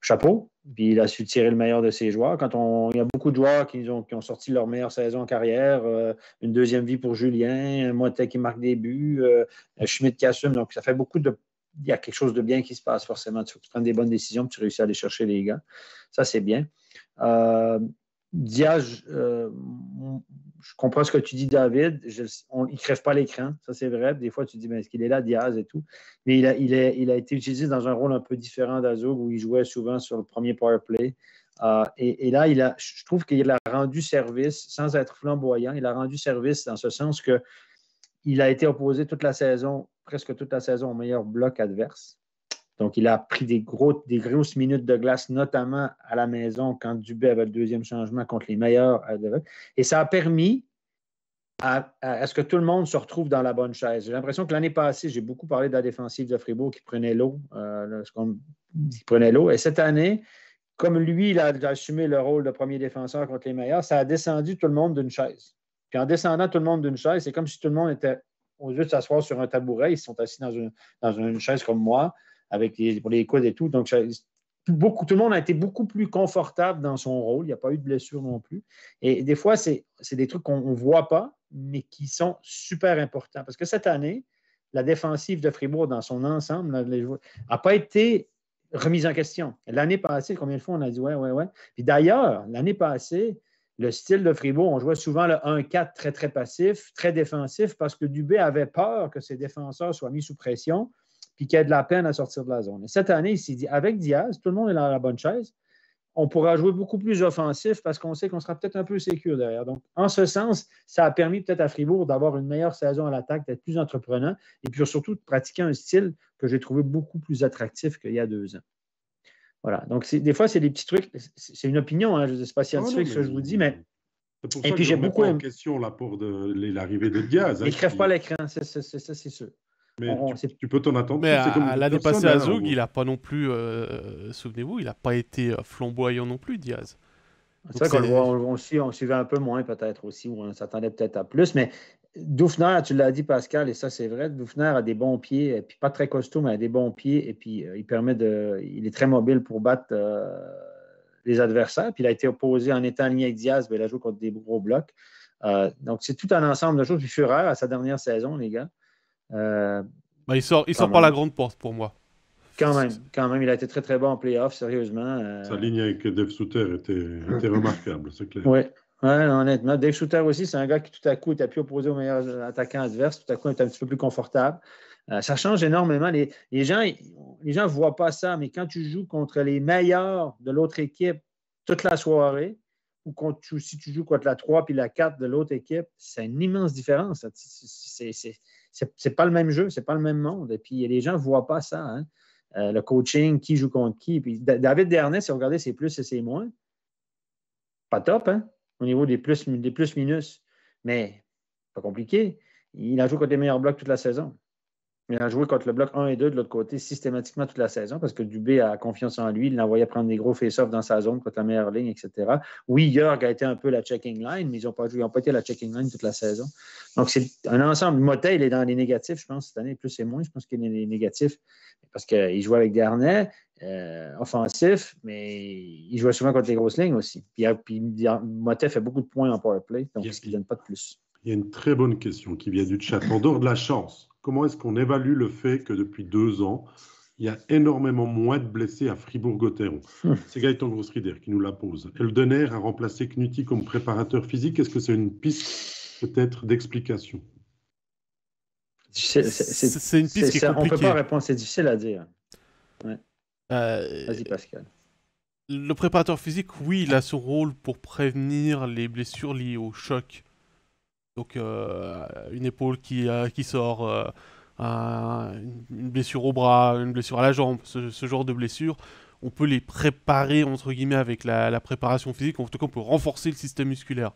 Chapeau, puis il a su tirer le meilleur de ses joueurs. Quand on, il y a beaucoup de joueurs qui ont, sorti leur meilleure saison en carrière, euh, une deuxième vie pour Julien, Motet qui marque des buts, euh, un Schmidt qui assume. Donc, ça fait beaucoup de. Il y a quelque chose de bien qui se passe forcément. Tu, prends des bonnes décisions, tu réussis à aller chercher les gars. Ça, c'est bien. Euh, Diage, euh, je comprends ce que tu dis, David. il ne crève pas l'écran, ça c'est vrai. Des fois, tu dis, mais est-ce qu'il est là, Diaz et tout. Mais il a, été utilisé dans un rôle un peu différent d'Azog, où il jouait souvent sur le premier power play. Euh, et, là, je trouve qu'il a rendu service, sans être flamboyant, il a rendu service dans ce sens qu'il a été opposé toute la saison, presque toute la saison au meilleur bloc adverse. Donc, il a pris des, grosses minutes de glace, notamment à la maison, quand Dubé avait le deuxième changement contre les meilleurs. Euh, Et ça a permis à, ce que tout le monde se retrouve dans la bonne chaise. J'ai l'impression que l'année passée, j'ai beaucoup parlé de la défensive de Fribourg qui prenait l'eau, euh, prenait l'eau. Et cette année, comme lui, il a, assumé le rôle de premier défenseur contre les meilleurs, ça a descendu tout le monde d'une chaise. Puis en descendant tout le monde d'une chaise, c'est comme si tout le monde était, au lieu de s'asseoir sur un tabouret, ils sont assis dans une chaise comme moi avec les, pour les coudes et tout. Donc, beaucoup, tout le monde a été beaucoup plus confortable dans son rôle. Il n'y a pas eu de blessure non plus. Et des fois, c'est des trucs qu'on ne voit pas, mais qui sont super importants. Parce que cette année, la défensive de Fribourg dans son ensemble n'a pas été remise en question. L'année passée, combien de fois on a dit ouais, ouais, ouais. Puis d'ailleurs, l'année passée, le style de Fribourg, on jouait souvent le 1-4 très, très passif, très défensif, parce que Dubé avait peur que ses défenseurs soient mis sous pression puis y a de la peine à sortir de la zone. cette année, il s'est dit, avec Diaz, tout le monde est dans la bonne chaise. On pourra jouer beaucoup plus offensif parce qu'on sait qu'on sera peut-être un peu sécure derrière. Donc, en ce sens, ça a permis peut-être à Fribourg d'avoir une meilleure saison à l'attaque, d'être plus entreprenant et puis surtout de pratiquer un style que j'ai trouvé beaucoup plus attractif qu'il y a deux ans. Voilà. Donc, des fois, c'est des petits trucs. C'est une opinion, hein. je ne sais pas ah scientifique ce que je vous dis, mais pour ça et puis j'ai beaucoup en question l'apport de l'arrivée de Diaz. il ne crève pas l'écran, ça c'est sûr tu, peux t'en attendre. Mais l'année passée à hein, il n'a pas non plus, euh, souvenez-vous, il n'a pas été euh, flamboyant non plus, Diaz. C'est vrai qu'on on, on, suivait, un peu moins peut-être aussi, ou on s'attendait peut-être à plus, mais Doufner, tu l'as dit Pascal, et ça c'est vrai, Doufner a des bons pieds, et puis pas très costaud, mais a des bons pieds, et puis euh, il permet de. Il est très mobile pour battre les adversaires. Puis il a été opposé en étant aligné avec Diaz, mais ben, il a joué contre des gros blocs. donc c'est tout un ensemble de choses. Puis Führer à sa dernière saison, les gars, euh, il sort, sort par la grande porte pour moi. Quand même, quand même, il a été très très bon en playoff, sérieusement. Euh. Sa ligne avec Dave Souter était, remarquable, c'est clair. Oui, ouais, honnêtement. Dave Souter aussi, c'est un gars qui tout à coup était plus opposé aux meilleurs attaquants adverses, tout à coup est un petit peu plus confortable. Euh, ça change énormément. Les, gens ne les gens voient pas ça, mais quand tu joues contre les meilleurs de l'autre équipe toute la soirée, ou quand si tu joues contre la 3 puis la 4 de l'autre équipe, c'est une immense différence. C'est c'est pas le même jeu, c'est pas le même monde. Et puis, les gens ne voient pas ça. Hein. Euh, le coaching, qui joue contre qui. David Dernay, si vous regardez c'est plus et c'est moins, pas top, hein, au niveau des plus, des plus-minus. Mais pas compliqué. Il a joué contre les meilleurs blocs toute la saison. Il a joué contre le bloc 1 et 2 de l'autre côté systématiquement toute la saison parce que Dubé a confiance en lui. Il l'envoyait prendre des gros face-offs dans sa zone contre la meilleure ligne, etc. Oui, Jörg a été un peu la checking line, mais ils n'ont pas, joué, ils n'ont pas été la checking line toute la saison. Donc, c'est un ensemble. Motel il est dans les négatifs, je pense, cette année, plus et moins. Je pense qu'il est dans les négatifs parce qu'il joue avec Garnet, euh, offensif, mais il joue souvent contre les grosses lignes aussi. Puis, puis fait beaucoup de points en power play, donc il, ce ne donne pas de plus. Il y a une très bonne question qui vient du chat. En dehors de la chance, comment est-ce qu'on évalue le fait que depuis deux ans, il y a énormément moins de blessés à Fribourg-Gotteron hmm. C'est Gaëtan Grossrider qui nous la pose. Eldener a remplacé Knutti comme préparateur physique. Est-ce que c'est une piste peut-être d'explication C'est une piste qui est compliquée. On peut pas répondre, c'est difficile à dire. Euh, Vas-y Pascal. Le préparateur physique, oui, il a son rôle pour prévenir les blessures liées au choc donc euh, une épaule qui, euh, sort, euh, une blessure au bras, une blessure à la jambe, ce, genre de blessure on peut les préparer entre guillemets avec la, préparation physique, en tout cas on peut renforcer le système musculaire.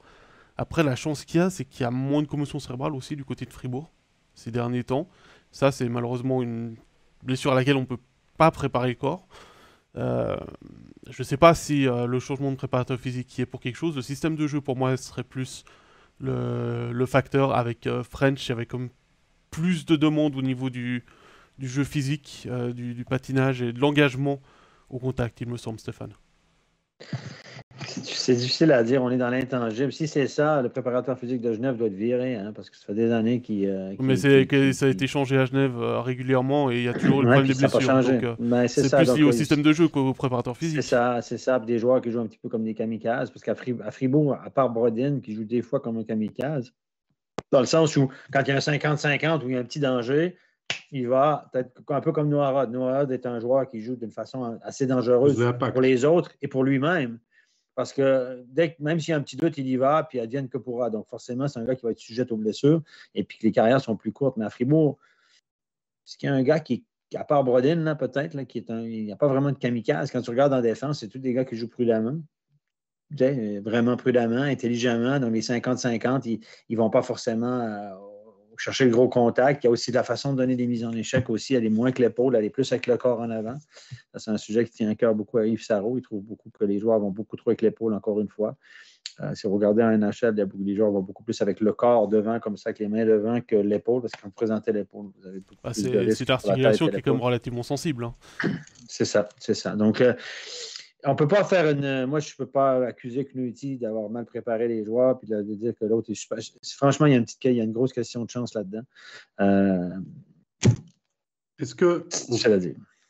Après la chance qu'il y a, c'est qu'il y a moins de commotion cérébrale aussi du côté de Fribourg ces derniers temps. Ça c'est malheureusement une blessure à laquelle on ne peut pas préparer le corps. je ne sais pas si le changement de préparateur physique y est pour quelque chose. Le système de jeu pour moi serait plus le, le facteur avec euh, French, avec comme plus de demandes au niveau du, du jeu physique, euh, du, du, patinage et de l'engagement au contact, il me semble, Stéphane. C'est difficile à dire, on est dans l'intangible. Si c'est ça, le préparateur physique de Genève doit être viré, hein, parce que ça fait des années qu'il. Euh, mais ça a été changé à Genève euh, régulièrement et il y a toujours le problème des blessures. Euh, ben, c'est plus lié au système de jeu qu'au préparateur physique. C'est ça, c'est ça. Des joueurs qui jouent un petit peu comme des kamikazes, parce qu'à Fribourg, à part Brodin, qui joue des fois comme un kamikaze, dans le sens où quand il y a un 50-50 ou il y a un petit danger, il va peut être un peu comme Noirad. Noirad est un joueur qui joue d'une façon assez dangereuse pour les autres et pour lui-même. Parce que même s'il y a un petit doute, il y va, puis devienne que pourra. Donc, forcément, c'est un gars qui va être sujet aux blessures et puis que les carrières sont plus courtes. Mais à Fribourg, est qu'il y a un gars qui, à part Brodin, peut-être, qui est il n'y a pas vraiment de kamikaze. Quand tu regardes en défense, c'est tous des gars qui jouent prudemment. Vraiment prudemment, intelligemment. Donc, les 50-50, ils ne vont pas forcément. Euh, chercher le gros contact. Il y a aussi la façon de donner des mises en échec aussi. Elle est moins que l'épaule, aller plus avec le corps en avant. C'est un sujet qui tient à cœur beaucoup à Yves Sarro. Il trouve beaucoup que les joueurs vont beaucoup trop avec l'épaule, encore une fois. Euh, si vous regardez en NHL, les joueurs vont beaucoup plus avec le corps devant, comme ça, avec les mains devant, que l'épaule, parce que quand vous présentez l'épaule, vous avez beaucoup ah, C'est l'articulation qui est relativement sensible. Hein. C'est ça, c'est ça. Donc, euh, on peut pas faire une. Moi, je peux pas accuser Knutti d'avoir mal préparé les joueurs puis de, dire que l'autre est super. Franchement, il y a une petite, il y a une grosse question de chance là-dedans. Euh, Est-ce que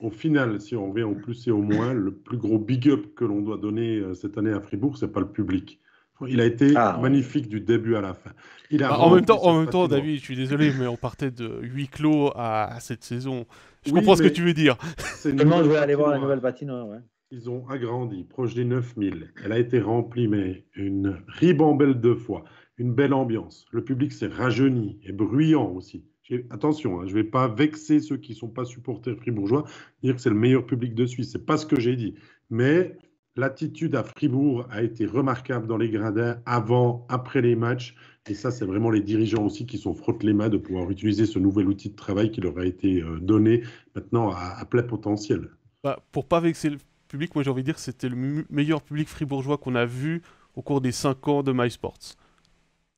au, final, si on revient au plus et au moins, le plus gros big up que l'on doit donner euh, cette année à Fribourg, c'est pas le public. Il a été ah, magnifique du début à la fin. Il a bah, en même temps, en même temps, David, je suis désolé, mais on partait de huis clos à, cette saison. Je comprends ce que tu veux dire. c'est le monde aller voir la nouvelle patinoire. Ils ont agrandi, proche des 9000. Elle a été remplie, mais une ribambelle de fois. Une belle ambiance. Le public s'est rajeuni et bruyant aussi. Attention, hein, je ne vais pas vexer ceux qui ne sont pas supporters fribourgeois, dire que c'est le meilleur public de Suisse. Ce n'est pas ce que j'ai dit. Mais l'attitude à Fribourg a été remarquable dans les gradins, avant, après les matchs. Et ça, c'est vraiment les dirigeants aussi qui sont frottent les mains de pouvoir utiliser ce nouvel outil de travail qui leur a été euh, donné maintenant à, plein potentiel. Pour bah, pour pas vexer le public, moi j'ai envie de dire c'était le meilleur public fribourgeois qu'on a vu au cours des 5 ans de MySports.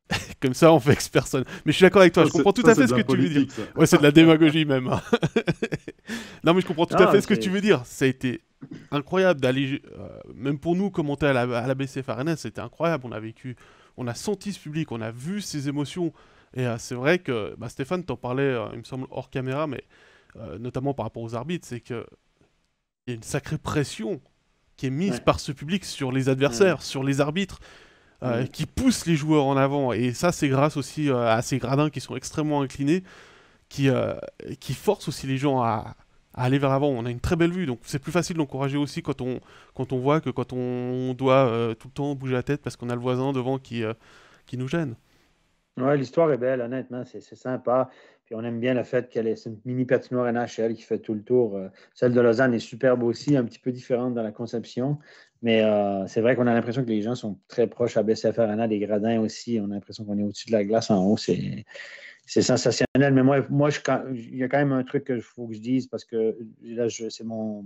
Comme ça, on vexe personne. Mais je suis d'accord avec toi, je comprends tout à fait ce que tu veux dire. Ouais, c'est de la démagogie même. Hein. non, mais je comprends tout à ah, fait ce que tu veux dire. Ça a été incroyable d'aller, euh, même pour nous, commenter à la, à la BCF c'était incroyable. On a vécu, on a senti ce public, on a vu ses émotions. Et euh, c'est vrai que bah, Stéphane t'en parlait, euh, il me semble, hors caméra, mais notamment par rapport aux arbitres, c'est que il y a une sacrée pression qui est mise par ce public sur les adversaires, sur les arbitres, euh, qui poussent les joueurs en avant. Et ça, c'est grâce aussi euh, à ces gradins qui sont extrêmement inclinés, qui, euh, qui forcent aussi les gens à, aller vers l'avant. On a une très belle vue, donc c'est plus facile d'encourager aussi quand on, quand on voit que quand on doit tout le temps bouger la tête parce qu'on a le voisin devant qui, qui nous gêne. Ouais, l'histoire est belle, honnêtement, c'est sympa on aime bien le fait qu'elle est cette mini patinoire NHL qui fait tout le tour. Euh, celle de Lausanne est superbe aussi, un petit peu différente dans la conception. Mais euh, c'est vrai qu'on a l'impression que les gens sont très proches à BCF Arena, des gradins aussi. On a l'impression qu'on est au-dessus de la glace en haut. C'est, c'est sensationnel. Mais moi, moi il y a quand même un truc qu'il faut que je dise parce que là, c'est mon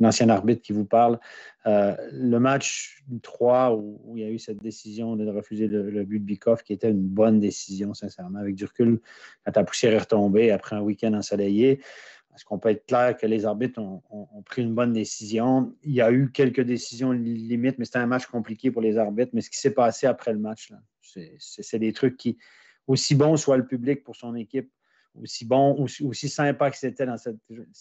l'ancien arbitre qui vous parle. Euh, le match 3 où, il y a eu cette décision de refuser le, but de Bikoff, qui était une bonne décision, sincèrement, avec du recul, quand la poussière est retombée après un week-end ensoleillé. Est-ce qu'on peut être clair que les arbitres ont, pris une bonne décision? Il y a eu quelques décisions limites, mais c'était un match compliqué pour les arbitres. Mais ce qui s'est passé après le match, c'est des trucs qui, aussi bon soit le public pour son équipe, aussi bon, aussi, sympa que c'était dans ce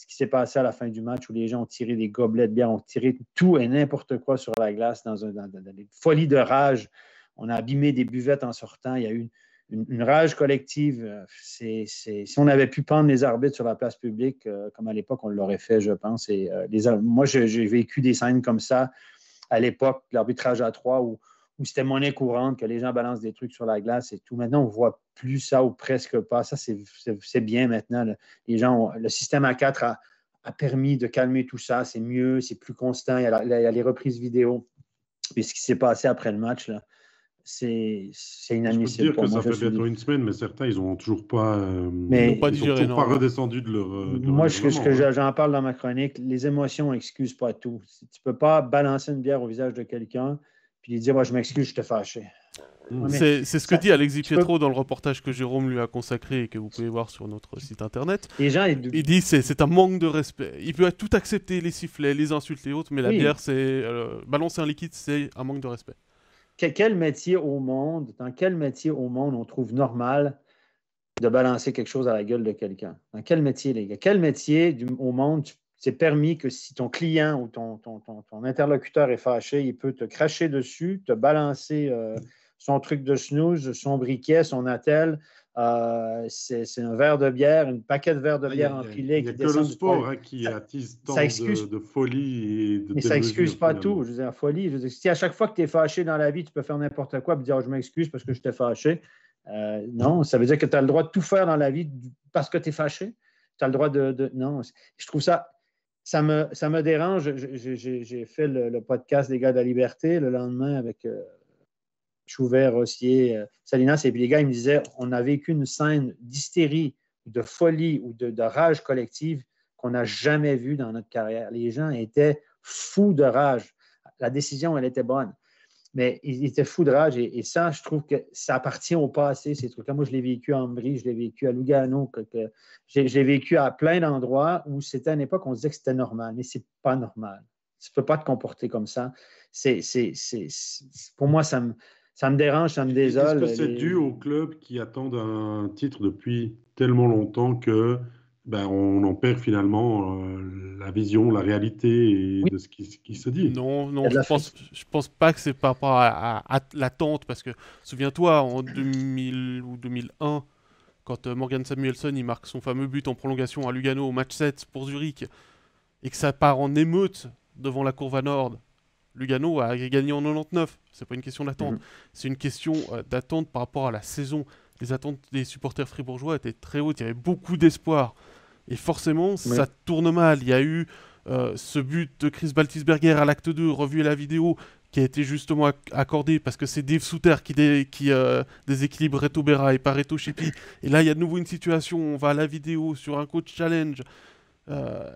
qui s'est passé à la fin du match où les gens ont tiré des gobelets de bière, ont tiré tout et n'importe quoi sur la glace dans, une folie de rage. On a abîmé des buvettes en sortant. Il y a eu une, rage collective. si on avait pu pendre les arbitres sur la place publique, euh, comme à l'époque, on l'aurait fait, je pense. Et, euh, moi, j'ai vécu des scènes comme ça à l'époque, l'arbitrage à trois, où où c'était monnaie courante, que les gens balancent des trucs sur la glace et tout. Maintenant, on ne voit plus ça ou presque pas. Ça, c'est bien maintenant. Le, les gens le système A4 a, permis de calmer tout ça. C'est mieux, c'est plus constant. Il y, a les reprises vidéo. Et ce qui s'est passé après le match, c'est inadmissible. Je peux te dire que ça fait bientôt une semaine, mais certains, ils n'ont toujours pas, redescendu de leur. moi, ce que, hein. j'en parle dans ma chronique, les émotions n'excusent pas tout. Tu ne peux pas balancer une bière au visage de quelqu'un il dit Moi, je m'excuse, je te fâché. Mm. C'est ce que dit Alexis Pietro dans le reportage que Jérôme lui a consacré et que vous pouvez voir sur notre site internet. Il dit c'est un manque de respect. Il peut tout accepter, les sifflets, les insultes et autres, mais la bière, c'est. Euh, balancer un liquide, c'est un manque de respect. quel métier au monde, dans quel métier au monde on trouve normal de balancer quelque chose à la gueule de quelqu'un Dans quel métier, les gars Quel métier du, au monde c'est permis que si ton client ou ton, interlocuteur est fâché, il peut te cracher dessus, te balancer euh, son truc de snooze, son briquet, son attel. Euh, c'est un verre de bière, une paquet de verre de ah, bière empilée Il n'y a, qui le sport hein, qui attise tant de, folie. mais ça n'excuse pas tout. Je veux folie. si à chaque fois que tu es fâché dans la vie, tu peux faire n'importe quoi et dire Je m'excuse parce que je t'ai fâché. Euh, non, ça veut dire que tu as le droit de tout faire dans la vie parce que tu es fâché. Tu as le droit de... Non, je trouve ça ça me, ça me dérange. J'ai fait le, podcast des gars de la liberté le lendemain avec euh, Chouvert, Rossier, euh, Salinas. Et puis les gars, ils me disaient on a vécu une scène d'hystérie, de folie ou de, de rage collective qu'on n'a jamais vue dans notre carrière. Les gens étaient fous de rage. La décision, elle était bonne mais il, était fou de rage. Et, ça, je trouve que ça appartient au passé, ces trucs-là. Moi, je l'ai vécu à Ambry, je l'ai vécu à Lugano, que, j'ai vécu à plein d'endroits où c'était à une époque, on disait que c'était normal, mais c'est pas normal. Tu peux pas te comporter comme ça. C'est, pour moi, ça me, ça me dérange, ça me désole. Est-ce que c'est dû au club qui attendent un titre depuis tellement longtemps que ben, on en perd finalement euh, la vision, la réalité de ce qui, se dit. Non, non, je pense, pense pas que c'est par rapport à, l'attente, parce que souviens-toi, en 2000 ou 2001, quand euh, Morgan Samuelson marque son fameux but en prolongation à Lugano au match 7 pour Zurich, et que ça part en émeute devant la courbe à Nord, Lugano a gagné en 99, c'est pas une question d'attente, mm-hmm. c'est une question euh, d'attente par rapport à la saison les attentes des supporters fribourgeois étaient très hautes, il y avait beaucoup d'espoir. Et forcément, ça tourne mal. Il y a eu euh, ce but de Chris Baltisberger à l'acte 2, revu et la vidéo, qui a été justement accordé parce que c'est Dave Souter qui, euh, déséquilibre Reto Berra et pas Reto Et là, il y a de nouveau une situation, on va à la vidéo sur un coach challenge, euh,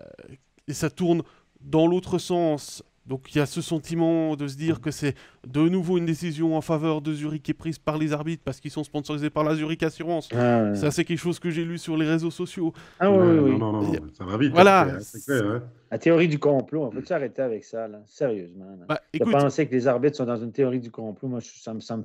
et ça tourne dans l'autre sens. Donc il y a ce sentiment de se dire que c'est de nouveau une décision en faveur de Zurich qui est prise par les arbitres parce qu'ils sont sponsorisés par la Zurich Assurance. Ah, ça c'est quelque chose que j'ai lu sur les réseaux sociaux. Ah oui, oui, oui. Non, non, non, ça va vite. Voilà. Hein. La théorie du complot, on peut s'arrêter avec ça, là? sérieusement. Bah, penser que les arbitres sont dans une théorie du complot, moi, ça me... Ça me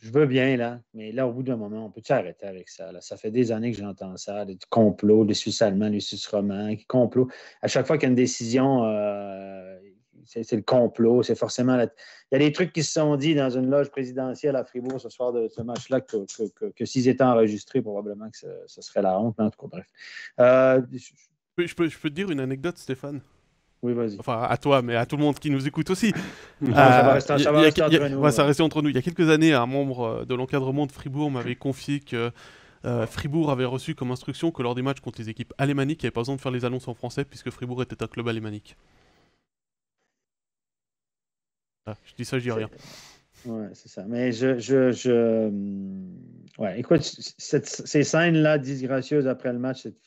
je veux bien, là, mais là, au bout d'un moment, on peut s'arrêter avec ça? Là? Ça fait des années que j'entends ça, des complots, des Suisses allemands, des Suisses romains, qui complots. À chaque fois qu'il y a une décision, euh, c'est le complot, c'est forcément... Il y a des trucs qui se sont dit dans une loge présidentielle à Fribourg ce soir de ce match-là que, que, que, s'ils étaient enregistrés, probablement que ce, serait la honte. en tout cas, bref. Euh, je, peux, je, peux, je peux te dire une anecdote, Stéphane oui, vas-y. Enfin, à toi, mais à tout le monde qui nous écoute aussi. Euh, ça va rester, entre nous. entre nous. Il y a quelques années, un membre euh, de l'encadrement de Fribourg m'avait confié que euh, Fribourg avait reçu comme instruction que lors des matchs contre les équipes alémaniques, il n'y avait pas besoin de faire les annonces en français puisque Fribourg était un club alémanique. Ah, je dis ça, je dis rien. Ouais, c'est ça. Mais je. je, je... Hum, ouais, écoute, ces scènes-là disgracieuses après le match, cette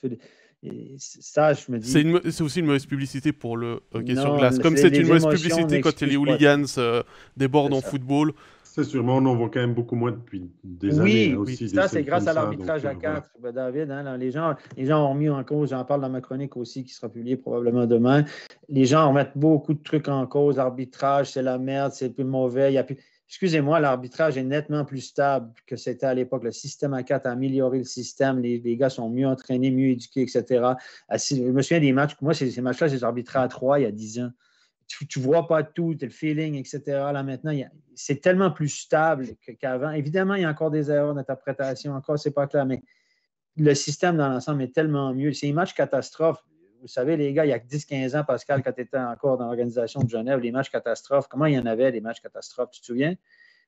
ça, je me dis. C'est, aussi une mauvaise publicité pour le question glace. Comme c'est une mauvaise publicité quand les hooligans euh, débordent en football. C'est sûrement, on en voit quand même beaucoup moins depuis des années. Hein, oui, ça, c'est grâce à l'arbitrage à euh, quatre, ben, David. Hein, les, gens, les gens ont mis en cause, j'en parle dans ma chronique aussi, qui sera publiée probablement demain. Les gens remettent beaucoup de trucs en cause. L'arbitrage, c'est la merde, c'est plus mauvais, il n'y a plus excusez-moi, l'arbitrage est nettement plus stable que c'était à l'époque. Le système à 4 a amélioré le système. Les, gars sont mieux entraînés, mieux éduqués, etc. Ah, je me souviens des matchs. Moi, ces, matchs-là, j'ai arbitré à 3 il y a 10 ans. Tu ne vois pas tout, tu as le feeling, etc. Là, maintenant, c'est tellement plus stable qu'avant. Évidemment, il y a encore des erreurs d'interprétation, encore, c'est pas clair, mais le système dans l'ensemble est tellement mieux. C'est Ces match catastrophes, vous savez, les gars, il y a 10-15 ans, Pascal, quand tu étais encore dans l'organisation de Genève, les matchs catastrophes, comment il y en avait, les matchs catastrophes, tu te souviens?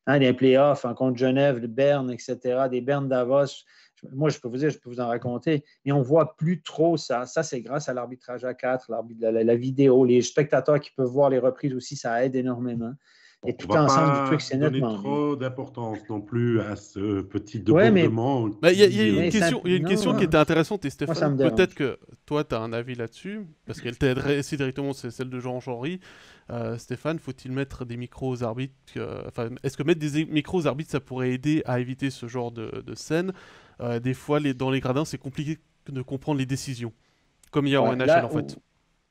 Hein, les playoffs en contre Genève, le Berne, etc., des Berne Davos. Moi, je peux vous dire, je peux vous en raconter, mais on ne voit plus trop ça. Ça, c'est grâce à l'arbitrage à 4, la, vidéo, les spectateurs qui peuvent voir les reprises aussi, ça aide énormément. Et tout ensemble, pas truc, c'est pas trop d'importance non plus à ce petit débordement. mais... Il y, a une question, qui était intéressante, et Stéphane, peut-être que toi, tu as un avis là-dessus, parce qu'elle t'aiderait aidé directement, c'est celle de Jean henri Euh, Stéphane, faut-il mettre des micros aux arbitres enfin, Est-ce que mettre des micros aux arbitres, ça pourrait aider à éviter ce genre de, de scène euh, Des fois, les, dans les gradins, c'est compliqué de comprendre les décisions, comme il y a en NHL, en fait.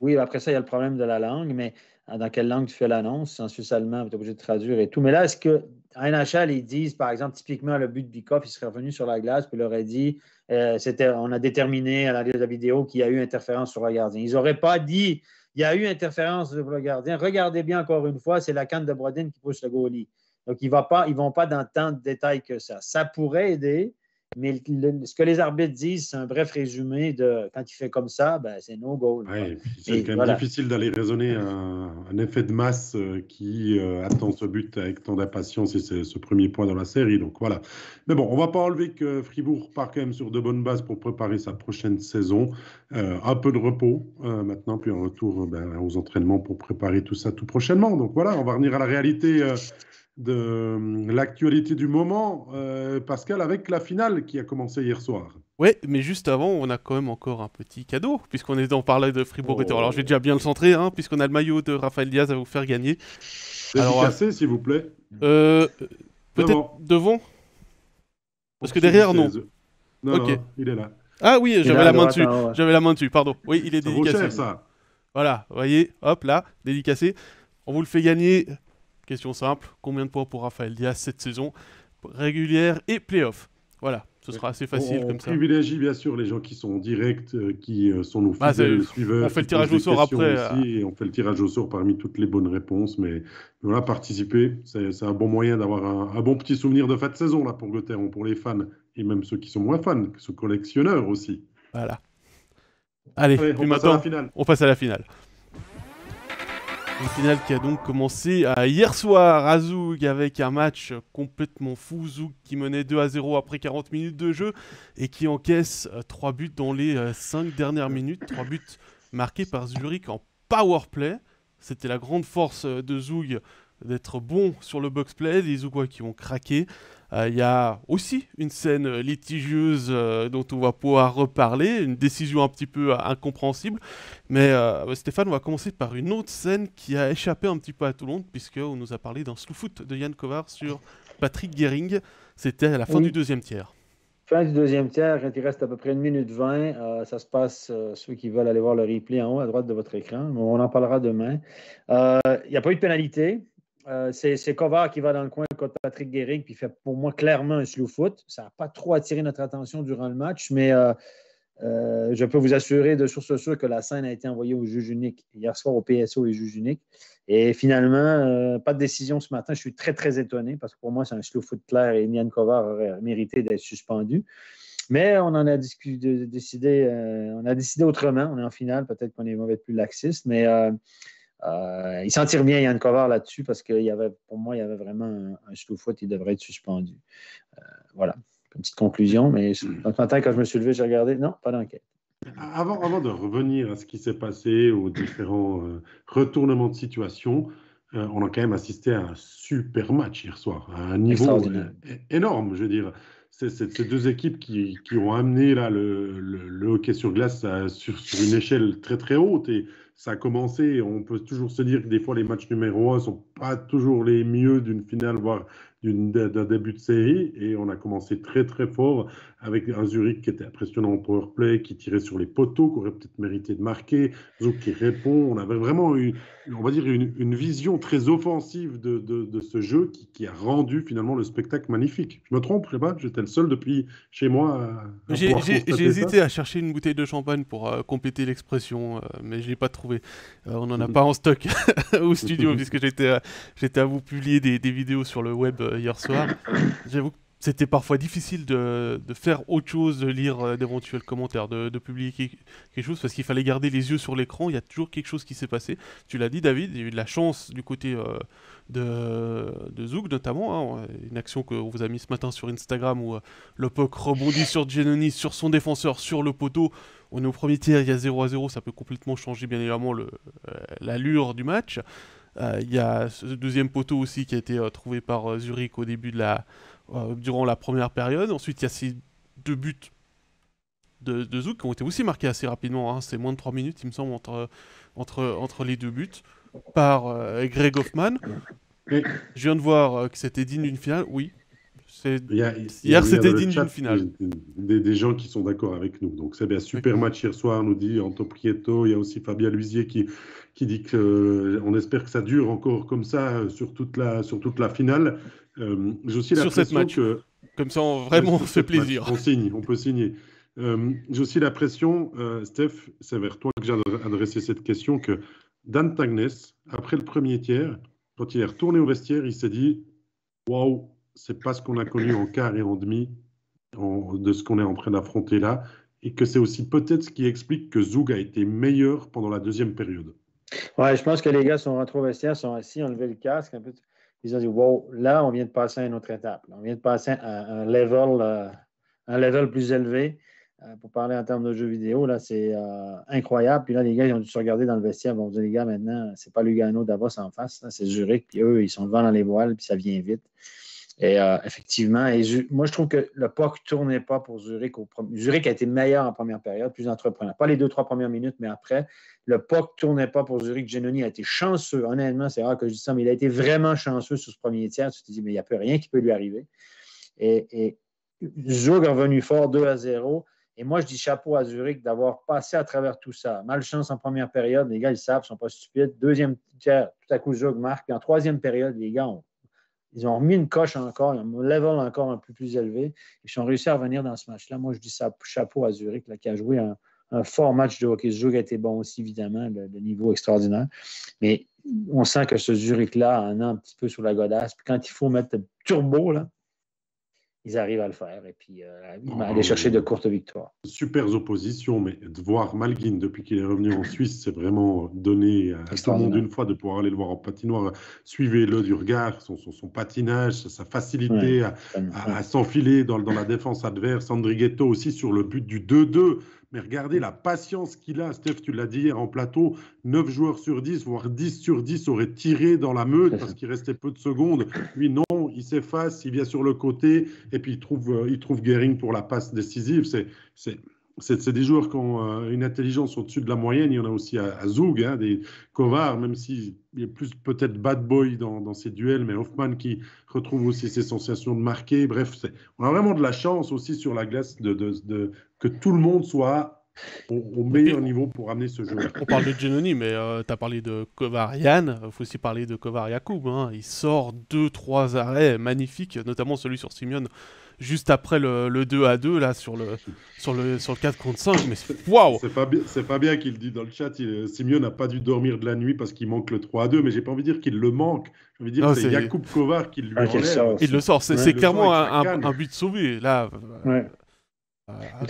Oui, après ça, il y a le problème de la langue, mais Hein, dans quelle langue tu fais l'annonce, en suisse allemand, tu es obligé de traduire et tout. Mais là, est-ce que à NHL, ils disent, par exemple, typiquement le but de Bikoff, il serait revenu sur la glace, puis il aurait dit euh, on a déterminé à l'arrière de la vidéo qu'il y a eu interférence sur le gardien. Ils n'auraient pas dit il y a eu interférence sur le gardien. Regardez bien encore une fois, c'est la canne de Brodin qui pousse le goalie. Donc, ils ne vont pas dans tant de détails que ça. Ça pourrait aider, mais ce que les arbitres disent, c'est un bref résumé de quand il fait comme ça, ben, c'est no goal. c'est quand même difficile d'aller raisonner un, effet de masse euh, qui euh, attend ce but avec tant d'impatience et ce premier point dans la série. Donc voilà. Mais bon, on ne va pas enlever que Fribourg part quand même sur de bonnes bases pour préparer sa prochaine saison. Euh, un peu de repos maintenant, puis un retour ben, aux entraînements pour préparer tout ça tout prochainement. Donc voilà, on va revenir à la réalité de euh, l'actualité du moment, euh, Pascal, avec la finale qui a commencé hier soir. Ouais, mais juste avant, on a quand même encore un petit cadeau, puisqu'on est en parlait de Fribourg oh. Alors, je vais oh. déjà bien le centrer, hein, puisqu'on a le maillot de Raphaël Diaz à vous faire gagner. Dédicacé, s'il vous plaît. Euh, peut-être devant. Parce que derrière, non. Non, il est là. Ah oui, j'avais la main dessus. J'avais la main dessus, pardon. Oui, il est dédicacé. Cher, ça. Voilà, vous voyez, hop là, dédicacé. On vous le fait gagner Question simple, combien de points pour Raphaël Diaz cette saison régulière et playoff Voilà, ce sera assez facile comme ça. On privilégie bien sûr les gens qui sont en direct, euh, qui euh, sont nos bah, fidèles, suiveurs. On fait le tirage au sort après. Euh. on fait le tirage au sort parmi toutes les bonnes réponses. Mais voilà, participer, c'est un bon moyen d'avoir un, bon petit souvenir de fin de saison là pour terrain pour les fans et même ceux qui sont moins fans, ceux collectionneurs aussi. Voilà. Allez, on, passe on passe à la finale. Le final qui a donc commencé euh, hier soir à Zoug avec un match complètement fou. Zoug qui menait 2 à 0 après 40 minutes de jeu et qui encaisse 3 euh, buts dans les 5 euh, dernières minutes. 3 buts marqués par Zurich en power play. C'était la grande force de Zoug d'être bon sur le box boxe-play, des quoi qui ont craqué. Euh, il y a aussi une scène litigieuse euh, dont on va pouvoir reparler, une décision un petit peu euh, incompréhensible. Mais Stéphane, on va commencer par une autre scène qui a échappé un petit peu à tout le monde, puisqu'on nous a parlé d'un slow foot de Yann Kovar sur Patrick Gehring. C'était à la fin du deuxième tiers. Fin du deuxième tiers, il reste à peu près une minute vingt, ça se passe, ceux qui veulent aller voir le replay en haut à droite de votre écran, on en parlera demain. Il n'y a pas eu de pénalité, euh, c'est Kovar qui va dans le coin contre Patrick Guérig, puis fait pour moi clairement un slow foot. Ça n'a pas trop attiré notre attention durant le match, mais euh, euh, je peux vous assurer de source sûre que la scène a été envoyée au juge unique hier soir au PSO et juge unique. Et finalement, pas de décision ce matin. Je suis très, très étonné parce que pour moi, c'est un slow foot clair et Nian Kovar aurait mérité d'être suspendu. Mais on en a décidé, on a décidé autrement. On est en finale, peut-être qu'on est mauvais plus laxiste, mais euh, il s'en tire bien, Yann Kovar, là-dessus, parce que pour moi, il y avait vraiment un, un foot qui devrait être suspendu. Euh, voilà, petite conclusion, mais matin, mm. quand je me suis levé, j'ai regardé, non, pas d'enquête. Avant, avant de revenir à ce qui s'est passé, aux différents euh, retournements de situation, euh, on a quand même assisté à un super match hier soir, à un niveau énorme, je veux dire ces deux équipes qui, ont amené là, le, hockey sur glace sur, sur, une échelle très très haute. Et ça a commencé. On peut toujours se dire que des fois, les matchs numéro 1 ne sont pas toujours les mieux d'une finale, voire d'un début de série et on a commencé très très fort avec un Zurich qui était impressionnant en power play, qui tirait sur les poteaux, qui aurait peut-être mérité de marquer, Zouk qui répond. On avait vraiment eu, on va dire, une, une vision très offensive de, de, ce jeu qui, qui, a rendu finalement le spectacle magnifique. Je me trompe, pas, j'étais le seul depuis chez moi. J'ai hésité à chercher une bouteille de champagne pour euh, compléter l'expression, euh, mais je l'ai pas trouvé. Euh, on n'en a mm. pas en stock au studio puisque j'étais à, à vous publier des, des vidéos sur le web euh, hier soir. J'avoue que c'était parfois difficile de, faire autre chose, de lire euh, d'éventuels commentaires, de, de, publier quelque chose, parce qu'il fallait garder les yeux sur l'écran, il y a toujours quelque chose qui s'est passé. Tu l'as dit David, il y a eu de la chance du côté euh, de, Zouk notamment, hein. une action qu'on vous a mise ce matin sur Instagram où le POC rebondit sur Genoni, sur son défenseur, sur le poteau. On est au premier tiers, il y a 0 à 0, ça peut complètement changer bien évidemment l'allure du match. Euh, il y a ce deuxième poteau aussi qui a été euh, trouvé par euh, Zurich au début de la, durant la première période. Ensuite, il y a ces deux buts de, de, Zouk qui ont été aussi marqués assez rapidement. Hein. C'est moins de 3 minutes, il me semble, entre, entre, entre les deux buts par Greg Hoffman. Je viens de voir que c'était digne d'une finale. Oui. hier, c'était digne d'une finale. Des, des, gens qui sont d'accord avec nous. Donc, c'est un Super match hier soir, nous dit Anto Prieto. Il y a aussi Fabien Luisier qui, qui dit qu'on euh, espère que ça dure encore comme ça euh, sur toute la, sur toute la finale. Euh, j'ai aussi sur cette match. Comme ça, on, vraiment, fait plaisir. on signe, on peut signer. J'ai aussi la pression, Steph, c'est vers toi que j'ai adressé cette question, que Dan Tagnes, après le premier tiers, quand il est retourné au vestiaire, il s'est dit Waouh, c'est pas ce qu'on a connu en quart et en demi de ce qu'on est en train d'affronter là. Et que c'est aussi peut-être ce qui explique que Zoug a été meilleur pendant la deuxième période. Ouais, je pense que les gars sont rentrés au vestiaire, sont assis, ont levé le casque. ils ont dit Wow, là, on vient de passer à une autre étape. On vient de passer à un level, euh, un level plus élevé. Euh, pour parler en termes de jeux vidéo, là, c'est euh, incroyable. Puis là, les gars, ils ont dû se regarder dans le vestiaire. ils ont dit, les gars, maintenant, c'est pas Lugano, Davos en face, c'est Zurich. Puis eux, ils sont devant dans les voiles, puis ça vient vite. Et euh, effectivement, moi, je trouve que le POC ne tournait pas pour Zurich. Au Zurich a été meilleur en première période, plus entrepreneur. Pas les deux, trois premières minutes, mais après, le POC ne tournait pas pour Zurich. Genoni a été chanceux. Honnêtement, c'est rare que je dise ça, mais il a été vraiment chanceux sur ce premier tiers. Tu te dis, mais il n'y a plus rien qui peut lui arriver. Et, et Zug est revenu fort 2 à 0. Et moi, je dis chapeau à Zurich d'avoir passé à travers tout ça. Malchance en première période, les gars, ils savent, ils ne sont pas stupides. Deuxième tiers, tout à coup, Zug marque. Puis en troisième période, les gars, ont ils ont remis une coche encore, un level encore un peu plus élevé. Ils sont réussi à revenir dans ce match-là. Moi, je dis ça, chapeau à Zurich, là, qui a joué un, fort match de hockey. Ce jeu a été bon aussi, évidemment, le, niveau extraordinaire. Mais on sent que ce Zurich-là en a un petit peu sur la godasse. Puis quand il faut mettre le turbo, là, ils arrivent à le faire. Et puis, euh, aller ah. chercher de courtes victoires. super opposition mais de voir Malguin depuis qu'il est revenu en Suisse, c'est vraiment donné à tout le monde une fois de pouvoir aller le voir en patinoire. Suivez-le du regard, son, son, patinage, sa facilité à, s'enfiler dans, dans, la défense adverse. Andrighetto aussi sur le but du 2-2. Mais regardez la patience qu'il a. Steph, tu l'as dit hier en plateau, 9 joueurs sur 10, voire 10 sur 10 auraient tiré dans la meute parce qu'il restait peu de secondes. Lui, non, il s'efface, il vient sur le côté et puis il trouve, euh, il trouve pour la passe décisive. C'est c'est des joueurs qui ont euh, une intelligence au-dessus de la moyenne. Il y en a aussi à, Zoug, hein, des covards, même s'il y est plus peut-être bad boy dans, ces duels, mais Hoffman qui retrouve aussi ses sensations de marquer. Bref, on a vraiment de la chance aussi sur la glace de, que tout le monde soit au meilleur met niveau pour amener ce jeu. On parle de Genoni, mais euh, tu as parlé de Kovarian, il faut aussi parler de Kovar Hein. Il sort deux, trois arrêts magnifiques, notamment celui sur Simeone, juste après le, 2 à 2 là, sur, le, sur, le, sur le 4 contre 5. Mais waouh C'est pas, bien qu'il dit dans le chat, il, Simeone n'a pas dû dormir de la nuit parce qu'il manque le 3 à 2, mais j'ai pas envie de dire qu'il le manque. J'ai envie de dire ah, c'est Yacoub Kovar qui lui ah, Il le sort, c'est clairement un, un, but sauvé. Là,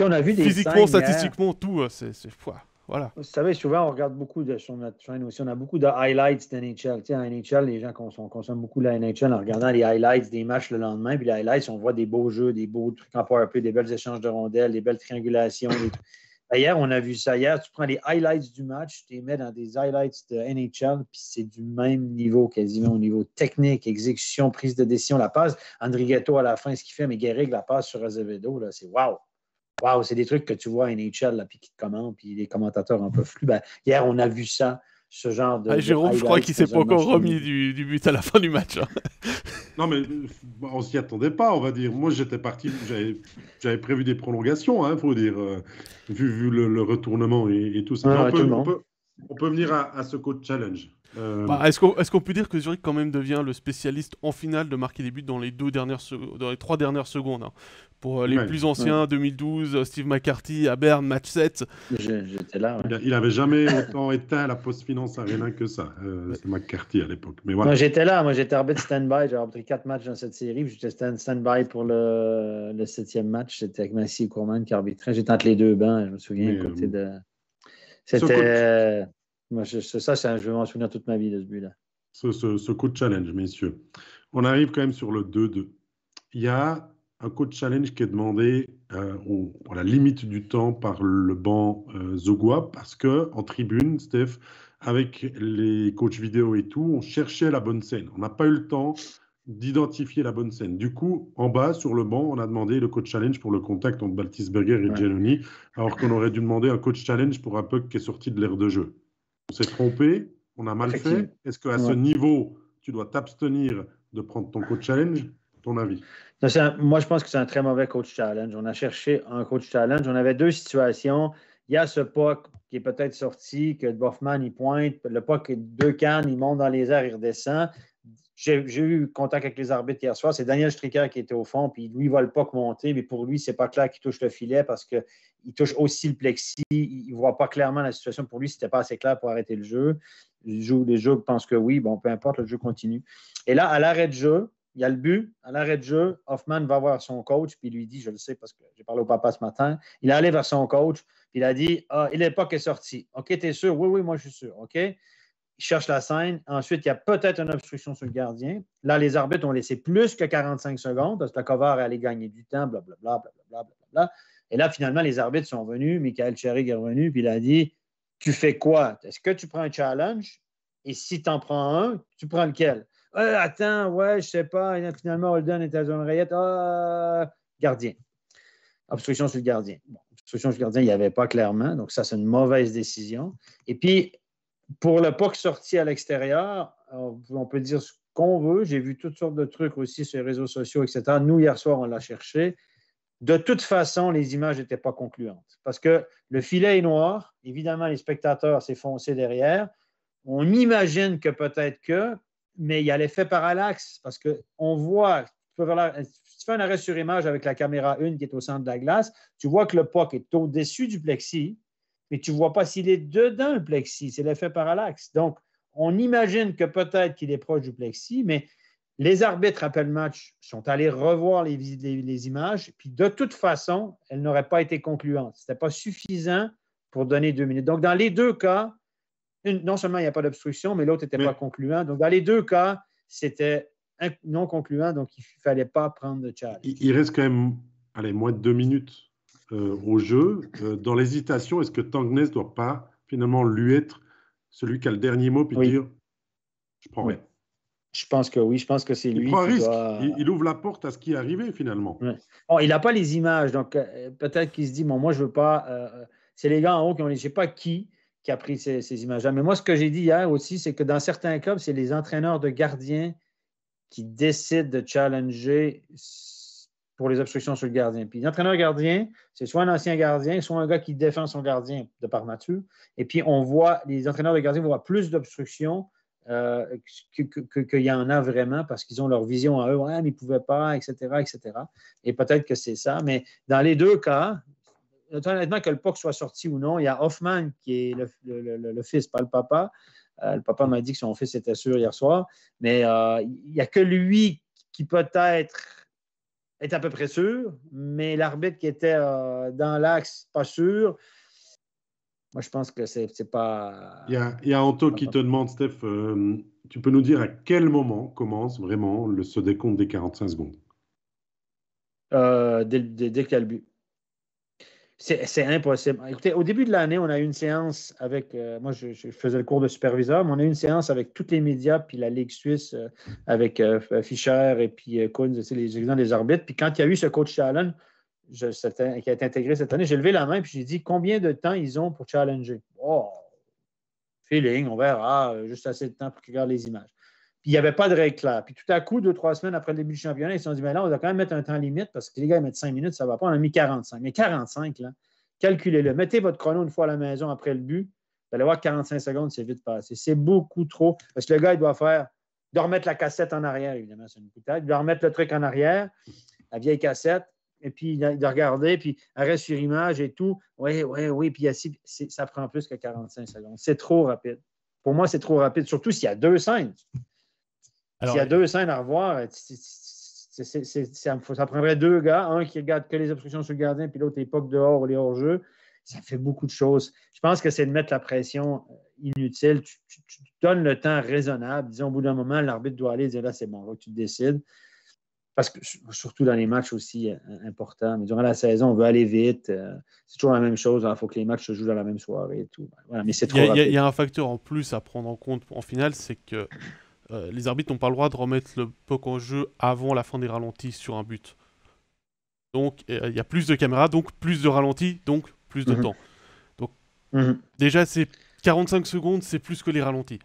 on a vu des Physiquement, statistiquement, tout, euh, c'est. Hein. Voilà. Vous savez, souvent, on regarde beaucoup sur notre chaîne aussi, on a beaucoup de highlights d'NHL. Tu NHL, les gens consomment, beaucoup la NHL en regardant les highlights des matchs le lendemain. Puis les highlights, on voit des beaux jeux, des beaux trucs en PowerPoint, des belles échanges de rondelles, des belles triangulations. D'ailleurs, Hier, on a vu ça. Hier, tu prends les highlights du match, tu les mets dans des highlights de NHL, puis c'est du même niveau quasiment au niveau technique, exécution, prise de décision, la passe. André à la fin, ce qu'il fait, mais Guérig, la passe sur Azevedo, c'est waouh Waouh, c'est des trucs que tu vois à NHL, là, puis qui te commentent, puis les commentateurs un peu plus. Ben, hier, on a vu ça, ce genre de. Ah, Jérôme, je crois qu'il s'est pas encore remis du, du, but à la fin du match. Hein. non, mais euh, on s'y attendait pas, on va dire. Moi, j'étais parti, j'avais prévu des prolongations, il hein, faut dire, euh, vu, vu le, retournement et, tout ça. on, peut, on, peut, venir à, à ce coach challenge. Euh, bah, est-ce qu'on est peut dire que Zurich quand même devient le spécialiste en finale de marquer des buts dans les deux dernières dans les trois dernières secondes hein. Pour euh, les plus anciens, 2012, euh, Steve McCarthy à Berne, match 7. J'étais là. Il n'avait jamais autant éteint la post-finance arena que ça, euh, McCarthy à l'époque. voilà. Moi, j'étais là. Moi, j'étais arbitre stand-by. J'ai arbitré quatre matchs dans cette série. J'étais stand-by pour le, septième match. J'étais avec Nancy Courman qui arbitrait. J'étais entre les deux je me souviens, euh, de. C'était. je, ça, je vais m'en souvenir toute ma vie de ce but-là. Ce, ce, coup de challenge, messieurs. On arrive quand même sur le 2-2. Il y a un coach challenge qui est demandé à euh, la limite du temps par le banc euh, Zogua parce que en tribune, Steph, avec les coachs vidéo et tout, on cherchait la bonne scène. On n'a pas eu le temps d'identifier la bonne scène. Du coup, en bas, sur le banc, on a demandé le coach challenge pour le contact entre Baltisberger et ouais. alors qu'on aurait dû demander un coach challenge pour un peu qui est sorti de l'ère de jeu. On s'est trompé, on a mal fait. Est-ce qu'à ce niveau, tu dois t'abstenir de prendre ton coach challenge Ton avis moi, je pense que c'est un très mauvais coach challenge. On a cherché un coach challenge. On avait deux situations. Il y a ce puck qui est peut-être sorti, que Boffman il pointe, le puck est deux cannes, il monte dans les airs, il redescend. J'ai eu contact avec les arbitres hier soir. C'est Daniel Stricker qui était au fond, puis lui, il voit le POC monter, mais pour lui, c'est pas clair qu'il touche le filet parce qu'il touche aussi le plexi. Il voit pas clairement la situation. Pour lui, c'était pas assez clair pour arrêter le jeu. Il joue, les jeux pensent que oui, bon, peu importe, le jeu continue. Et là, à l'arrêt de jeu, il y a le but, à l'arrêt de jeu, Hoffman va voir son coach, puis il lui dit, je le sais parce que j'ai parlé au papa ce matin, il est allé vers son coach, puis il a dit, ah, l'époque est sorti. OK, tu es sûr? Oui, oui, moi je suis sûr. OK? Il cherche la scène. Ensuite, il y a peut-être une obstruction sur le gardien. Là, les arbitres ont laissé plus que 45 secondes parce que le cover allait gagner du temps, blablabla, blablabla, blablabla. Et là, finalement, les arbitres sont venus, Michael Cherry est revenu, puis il a dit, tu fais quoi? Est-ce que tu prends un challenge? Et si tu en prends un, tu prends lequel? Euh, attends, ouais, je sais pas. finalement, Holden est à zone rayette. Ah, gardien. Obstruction sur le gardien. obstruction sur le gardien, il n'y avait pas clairement. Donc, ça, c'est une mauvaise décision. Et puis, pour le POC sorti à l'extérieur, on peut dire ce qu'on veut. J'ai vu toutes sortes de trucs aussi sur les réseaux sociaux, etc. Nous, hier soir, on l'a cherché. De toute façon, les images n'étaient pas concluantes parce que le filet est noir. Évidemment, les spectateurs s'est foncé derrière. On imagine que peut-être que, mais il y a l'effet parallaxe parce qu'on voit, tu si tu fais un arrêt sur image avec la caméra 1 qui est au centre de la glace, tu vois que le POC est au-dessus du plexi, mais tu ne vois pas s'il est dedans le plexi. C'est l'effet parallaxe. Donc, on imagine que peut-être qu'il est proche du plexi, mais les arbitres après le match sont allés revoir les, les images, puis de toute façon, elles n'auraient pas été concluantes. Ce n'était pas suffisant pour donner deux minutes. Donc, dans les deux cas, non seulement il n'y a pas d'obstruction, mais l'autre n'était pas concluant. Donc, dans les deux cas, c'était non concluant, donc il ne fallait pas prendre de charge. Il, reste quand même allez, moins de deux minutes euh, au jeu. Euh, dans l'hésitation, est-ce que Tangnes ne doit pas finalement lui être celui qui a le dernier mot et dire Je prends Je pense que oui, je pense que c'est lui. Il prend risque, il, ouvre la porte à ce qui est arrivé finalement. il n'a pas les images, donc euh, peut-être qu'il se dit Bon, moi je veux pas. c'est les gars en haut qui ont les, je ne sais pas qui, qui a pris ces, images-là. Mais moi, ce que j'ai dit hier aussi, c'est que dans certains clubs, c'est les entraîneurs de gardiens qui décident de challenger pour les obstructions sur le gardien. Puis l'entraîneur gardien, c'est soit un ancien gardien, soit un gars qui défend son gardien de par nature. Et puis on voit, les entraîneurs de gardien voient plus d'obstructions euh, qu'il y en a vraiment parce qu'ils ont leur vision à eux, ah, ils ne pouvaient pas, etc., etc. Et peut-être que c'est ça. Mais dans les deux cas, Notamment que le POC soit sorti ou non, il y a Hoffman, qui est le, fils, pas le papa. Euh, le papa m'a dit que son fils était sûr hier soir, mais euh, il n'y a que lui qui peut-être est à peu près sûr, mais l'arbitre qui était euh, dans l'axe, pas sûr. Moi, je pense que c'est pas. Il y a, Anto qui te demande, Steph, tu peux nous dire à quel moment commence vraiment le, ce décompte des 45 secondes dès, dès, dès qu'il y a le but. C'est impossible. Écoutez, au début de l'année, on a eu une séance avec. Euh, moi, je, faisais le cours de superviseur, mais on a eu une séance avec tous les médias, puis la Ligue suisse, euh, avec euh, Fischer et puis Kunz, les exemples des arbitres. Puis quand il y a eu ce coach challenge je, qui a été intégré cette année, j'ai levé la main, puis j'ai dit combien de temps ils ont pour challenger. Oh, feeling, on verra, juste assez de temps pour qu'ils les images. Puis il n'y avait pas de règle claire. Puis tout à coup, deux, trois semaines après le début du championnat, ils se sont dit, mais là, on doit quand même mettre un temps limite parce que les gars, ils mettent cinq minutes, ça ne va pas. On a mis 45. Mais 45, là, calculez-le. Mettez votre chrono une fois à la maison après le but. Vous allez voir 45 secondes, c'est vite passé. C'est beaucoup trop. Parce que le gars, il doit faire, il doit remettre la cassette en arrière, évidemment, c'est une putain. Il doit remettre le truc en arrière, la vieille cassette, et puis il regarder, puis arrêt sur image et tout. Oui, oui, oui. Puis ça prend plus que 45 secondes. C'est trop rapide. Pour moi, c'est trop rapide, surtout s'il y a deux scènes. S'il y a euh, deux scènes à revoir, ça, prendrait deux gars, un qui regarde que les obstructions sur le gardien, puis l'autre époque dehors ou les hors jeu Ça fait beaucoup de choses. Je pense que c'est de mettre la pression euh, inutile. Tu, donnes le temps raisonnable. Disons, au bout d'un moment, l'arbitre doit aller dire là, c'est bon, tu décides. Parce que surtout dans les matchs aussi euh, importants, mais durant la saison, on veut aller vite. c'est toujours la même chose. Il ah, faut que les matchs se jouent dans la même soirée et tout. mais c'est il y, a un facteur en plus à prendre en compte en finale, c'est que euh, les arbitres n'ont pas le droit de remettre le puck en jeu avant la fin des ralentis sur un but. Donc euh, il y a plus de caméras, donc plus de ralentis, donc plus de mhm. temps. Donc mhm. déjà c'est 45 secondes, c'est plus que les ralentis.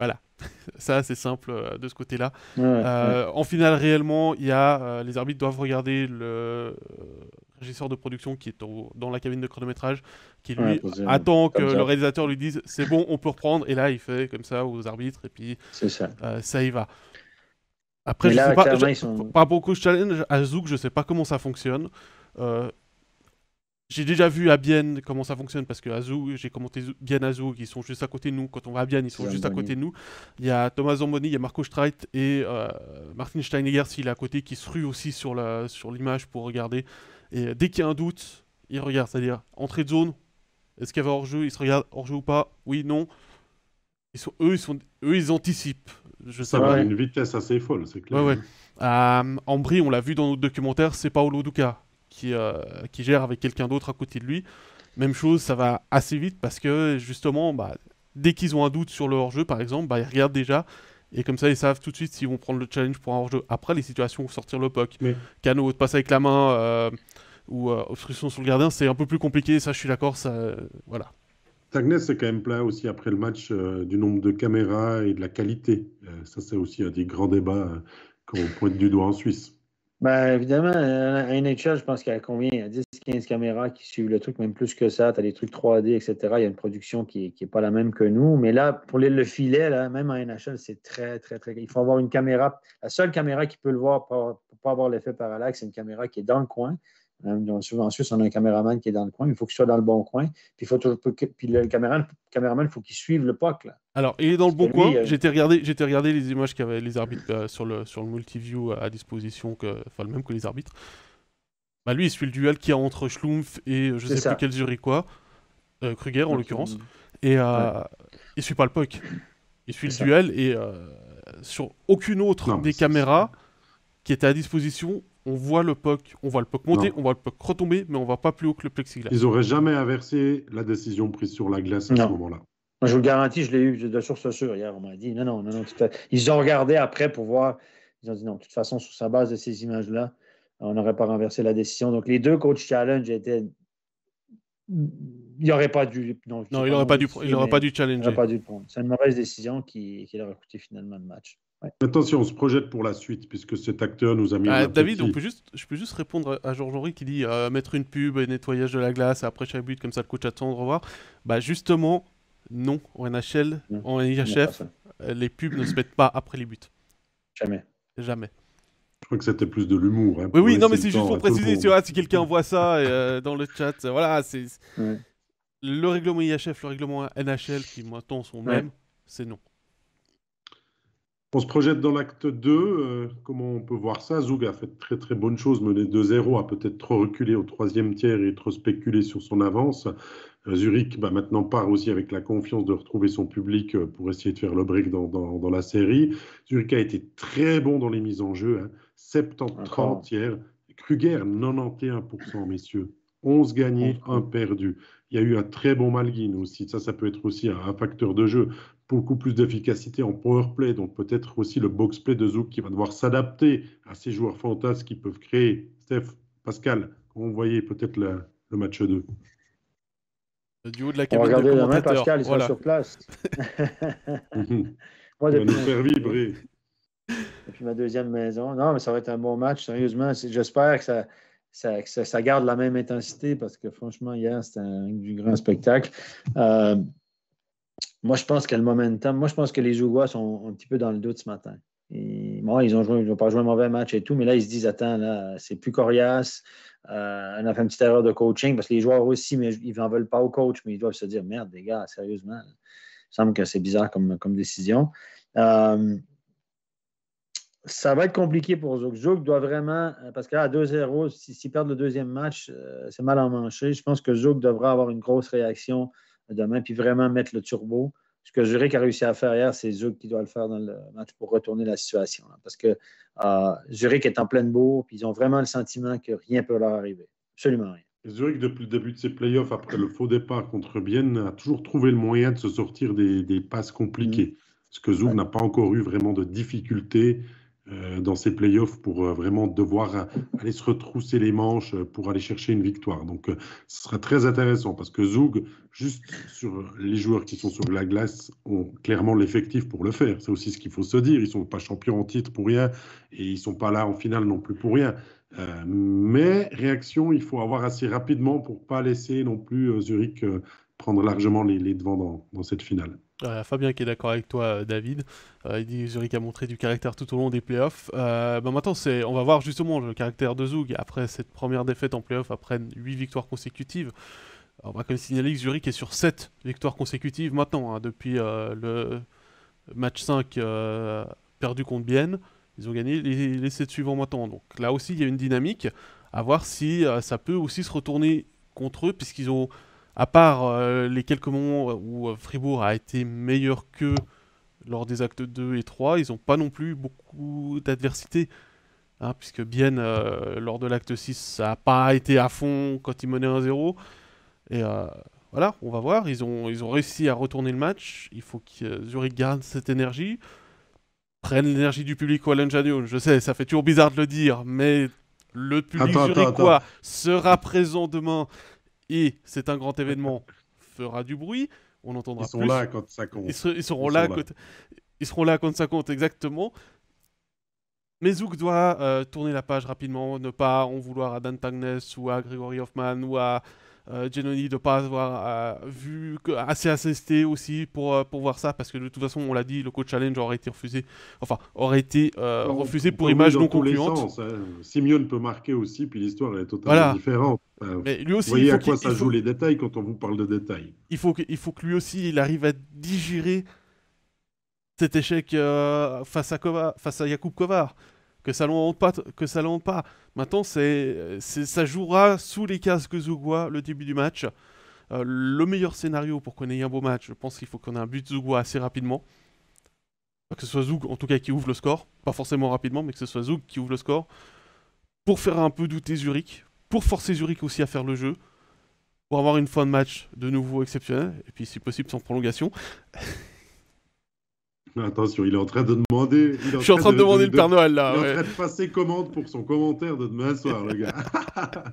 Voilà, ça c'est simple euh, de ce côté-là. En finale réellement, il les arbitres doivent regarder le de production qui est dans la cabine de chronométrage, qui lui attend que le réalisateur lui dise c'est bon, on peut reprendre, et là il fait comme ça aux arbitres, et puis ça. Euh, ça. y va. Après, je sais pas, beaucoup challenge à Zouk, je sais pas comment ça fonctionne. Euh, j'ai déjà vu à Bienne comment ça fonctionne parce que Zouk, j'ai commenté à Zouk, qui sont juste à côté de nous. Quand on va à ils sont juste à côté de nous. Il y a Thomas Zamboni, il y a Marco Streit et euh, Martin Steiniger, s'il est à côté qui se rue aussi sur l'image sur pour regarder. Et dès qu'il y a un doute, il regarde, c'est-à-dire entrée de zone, est-ce qu'il y avait hors-jeu, ils se regardent hors-jeu ou pas Oui, non. Ils sont, eux, ils sont, eux, ils anticipent. Ça sais pas. une vitesse assez folle, c'est clair. Euh, Ambry, on l'a vu dans notre documentaire, c'est Paolo Duca qui, euh, qui gère avec quelqu'un d'autre à côté de lui. Même chose, ça va assez vite parce que justement, bah, dès qu'ils ont un doute sur le hors-jeu, par exemple, bah, ils regardent déjà. Et comme ça, ils savent tout de suite s'ils vont prendre le challenge pour un hors-jeu. Après, les situations où sortir le poc, cano canot, avec la main, euh, ou euh, obstruction sur le gardien, c'est un peu plus compliqué. Ça, je suis d'accord. Ça, euh, voilà. c'est quand même plein aussi après le match euh, du nombre de caméras et de la qualité. ça, c'est aussi un des grands débats qu'on pointe du doigt en Suisse. Ben, évidemment, à NHL, je pense qu'il y a combien 10, 15 caméras qui suivent le truc, même plus que ça. Tu as des trucs 3D, etc. Il y a une production qui n'est est pas la même que nous. Mais là, pour le filet, là, même à NHL, c'est très, très, très. Il faut avoir une caméra. La seule caméra qui peut le voir pour ne pas avoir l'effet parallaxe, c'est une caméra qui est dans le coin. Hein, souvent, on a un caméraman qui est dans le coin, il faut qu'il soit dans le bon coin. Puis, faut toujours, le caméraman, caméraman, il faut qu'il suive le POC Alors, il est dans le bon coin. Euh, j'étais regardé, j'étais regardé les images qu'avaient les arbitres euh, sur le sur le multiview euh, à disposition, que, enfin le même que les arbitres. Bah lui, il suit le duel qui a entre Schlumpf et je sais plus quel Zurichois, euh, Kruger en l'occurrence, et ouais. il suit pas le POC Il suit le duel et sur aucune autre des caméras qui était à disposition, on voit le puck, on voit le puck monter, on voit le puck retomber, mais on va pas plus haut que le plexiglas. Ils n'auraient jamais inversé la décision prise sur la glace à ce moment-là. je vous le garantis, je l'ai eu de source sûre hier. On m'a dit non, non, non, non. Ils ont regardé après pour voir. Ils ont dit non, de toute façon, sur sa base de ces images-là, on n'aurait pas renversé la décision. Donc, les deux coachs challenge étaient. Il n'aurait pas dû. Non, il n'aurait pas, dû, il pas dû challenger. Il n'aurait pas dû prendre. C'est une mauvaise décision qui, qui leur a coûté finalement le match. Attention, on se projette pour la suite, puisque cet acteur nous a mis. Ah, David, juste, je peux juste répondre à, Georges Henri qui dit euh, mettre une pub et nettoyage de la glace après chaque but, comme ça le coach attend de revoir. Bah, justement, non, en NHL, en IHF, les pubs ne se mettent pas après les buts. Jamais. Jamais. Je crois que c'était plus de l'humour. Hein, oui, oui, non, mais c'est juste pour préciser, si quelqu'un voit ça euh, dans le chat, euh, voilà, c'est. Le règlement IHF, le règlement NHL, qui maintenant sont même, mêmes, c'est non. On se projette dans l'acte 2. Euh, comment on peut voir ça Zoug a fait de très très bonne chose, mené 2-0, a peut-être trop reculé au troisième tiers et trop spéculer sur son avance. Euh, Zurich bah, maintenant part aussi avec la confiance de retrouver son public euh, pour essayer de faire le break dans, la série. Zurich a été très bon dans les mises en jeu, hein. 70-30 tiers. Kruger, 91%, messieurs. 11 gagnés, 1 perdu. Il y a eu un très bon Malguin aussi. Ça, ça peut être aussi un facteur de jeu beaucoup plus d'efficacité en power play, donc peut-être aussi le box play de Zouk qui va devoir s'adapter à ces joueurs fantasmes qui peuvent créer. Steph, Pascal, comment vous voyez peut-être le, match 2 du haut de la Pascal, il sur place. Moi, Il nous faire vibrer. Depuis ma deuxième maison. Non, mais ça va être un bon match, sérieusement. J'espère que ça, ça, ça, garde la même intensité parce que franchement, hier, c'était un du grand spectacle. Euh, moi, je pense que le momentum, moi, je pense que les Ougois sont un petit peu dans le doute ce matin. Et, ils n'ont pas joué un mauvais match et tout, mais là, ils se disent attends, là, c'est plus coriace. Euh, on a fait une petite erreur de coaching parce que les joueurs aussi, mais ils n'en veulent pas au coach, mais ils doivent se dire merde, les gars, sérieusement. Il semble que c'est bizarre comme, décision. Euh, ça va être compliqué pour Zouk. Zouk doit vraiment, euh, parce qu'à 2-0, s'ils perdent le deuxième match, c'est mal en manche. Je pense que Zouk devra avoir une grosse réaction demain, puis vraiment mettre le turbo. Ce que Zurich a réussi à faire hier, c'est Zug qui doit le faire dans le match pour retourner la situation. Hein, parce que euh, Zurich est en pleine bourre, puis ils ont vraiment le sentiment que rien ne peut leur arriver. Absolument rien. Zurich, depuis le début de ses playoffs, après le faux départ contre Bienne, a toujours trouvé le moyen de se sortir des, passes compliquées. Mm. Ce que Zug n'a pas encore eu vraiment de difficultés euh, dans ces playoffs pour euh, vraiment devoir euh, aller se retrousser les manches pour aller chercher une victoire. Donc, ce sera très intéressant parce que Zoug, juste sur les joueurs qui sont sur la glace, ont clairement l'effectif pour le faire. C'est aussi ce qu'il faut se dire. Ils ne sont pas champions en titre pour rien et ils ne sont pas là en finale non plus pour rien. mais réaction, il faut avoir assez rapidement pour pas laisser non plus Zurich prendre largement les, devants dans cette finale. Euh, Fabien qui est d'accord avec toi, euh, David. Euh, il dit Zurich a montré du caractère tout au long des playoffs. Bah maintenant, c'est, on va voir justement le caractère de Zug après cette première défaite en playoff, après 8 victoires consécutives. On va quand même signaler que Zurich est sur 7 victoires consécutives maintenant, hein, depuis le match 5 perdu contre Bienne. Ils ont gagné les, les 7 suivants maintenant. Donc là aussi, il y a une dynamique. À voir si ça peut aussi se retourner contre eux, puisqu'ils ont à part euh, les quelques moments où euh, Fribourg a été meilleur qu'eux lors des actes 2 et 3, ils n'ont pas non plus beaucoup d'adversité. Hein, puisque bien euh, lors de l'acte 6, ça n'a pas été à fond quand ils menaient 1-0. Et voilà, on va voir. Ils ont, ils ont réussi à retourner le match. Il faut que Zurich garde cette énergie. Prenne l'énergie du public au Je sais, ça fait toujours bizarre de le dire, mais le public zurichois sera présent demain et c'est un grand événement, fera du bruit. On entendra. Ils seront là quand ça compte. Ils, seront là, quand, ils seront là quand ça compte exactement. Mais Zouk doit euh, tourner la page rapidement, ne pas en vouloir à Dan Tangnes ou à Grégory Hoffman ou à euh, Giannoni de pas avoir euh, vu assez assisté aussi pour, euh, pour voir ça parce que de toute façon on l'a dit le coach challenge aurait été refusé enfin aurait été euh, refusé pour image non concluante hein. peut marquer aussi puis l'histoire est totalement différente mais lui aussi, vous voyez il faut à quoi ça joue les détails quand on vous parle de détails il faut que, il faut que lui aussi il arrive à digérer cet échec face à Kova, face à Jakub Kovar que ça ne pas, que ça pas. Maintenant, c'est, ça jouera sous les casques Zugwa le début du match. Euh, le meilleur scénario pour qu'on ait un beau match, je pense qu'il faut qu'on ait un but Zugwa assez rapidement. Que ce soit Zoug en tout cas, qui ouvre le score. Pas forcément rapidement, mais que ce soit Zoug qui ouvre le score. Pour faire un peu douter Zurich. Pour forcer Zurich aussi à faire le jeu. Pour avoir une fin de match de nouveau exceptionnelle. Et puis, si possible, sans prolongation. Attention, il est en train de demander. Je suis en train de, demander le Père Noël là. Il est en train de passer commande pour son commentaire de demain soir, le gars.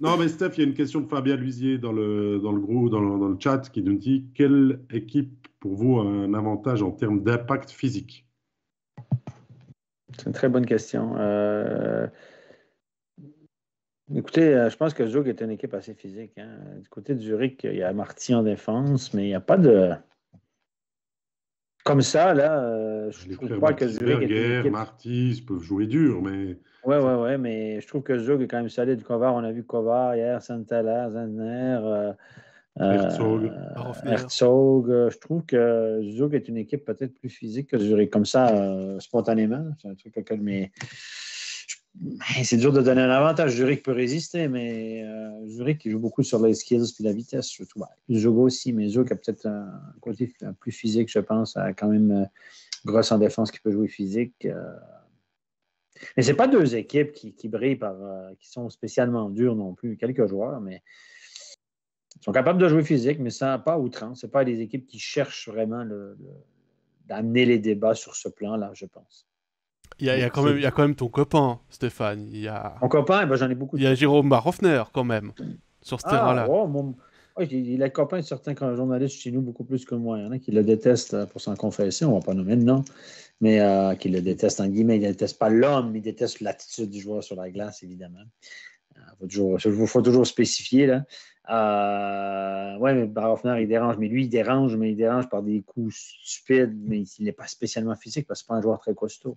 non, mais Steph, il y a une question de Fabien Luisier dans le, dans le groupe, dans le, chat, qui nous dit quelle équipe pour vous a un avantage en termes d'impact physique C'est une très bonne question. Euh, écoutez, euh, je pense que Zug est une équipe assez physique. Hein, du côté de Zurich, il y a Marty en défense, mais il n'y a pas de comme ça, là, euh, je trouve pas que Zurich. Guerre, Martis peuvent jouer dur, mais. Ouais, ouais, ouais, mais je trouve que Zurich est quand même du Kovar, on a vu Kovar hier, Santala, Zandner, euh, euh, Herzog. Herzog. Euh, je trouve que Zug est une équipe peut-être plus physique que Zurich, comme ça, spontanément. C'est un truc auquel. Mais c'est dur de donner un avantage. Zurich peut résister, mais Juric euh, Zurich joue beaucoup sur les skills et la vitesse, surtout. Bah, aussi, mais Zogo a peut-être un côté plus physique, je pense, a quand même euh, grosse en défense qui peut jouer physique. Euh. Mais ce pas deux équipes qui, brillent, par, qui sont spécialement dures non plus. Quelques joueurs, mais sont capables de jouer physique, mais ça pas outrance. Ce pas des équipes qui cherchent vraiment d'amener les débats sur ce plan-là, je pense. Il y, a, quand même, y, a, quand même, ton copain, Stéphane. Il y a... Mon copain, eh ben, j'en ai beaucoup. Il y a Jérôme Barhoffner, quand même, sur ce ah, terrain-là. Oh, mon... Oh, il est copain de certains journalistes chez nous beaucoup plus que moi. Il y en a qui le détestent euh, pour s'en confesser, on va pas nommer de nom, mais euh, qui le détestent en guillemets. Il ne déteste pas l'homme, il déteste l'attitude du joueur sur la glace, évidemment il ah, faut toujours spécifier. Là. Euh, ouais, mais il dérange. Mais lui, il dérange, mais il dérange par des coups stupides, mais il n'est pas spécialement physique parce que c'est pas un joueur très costaud.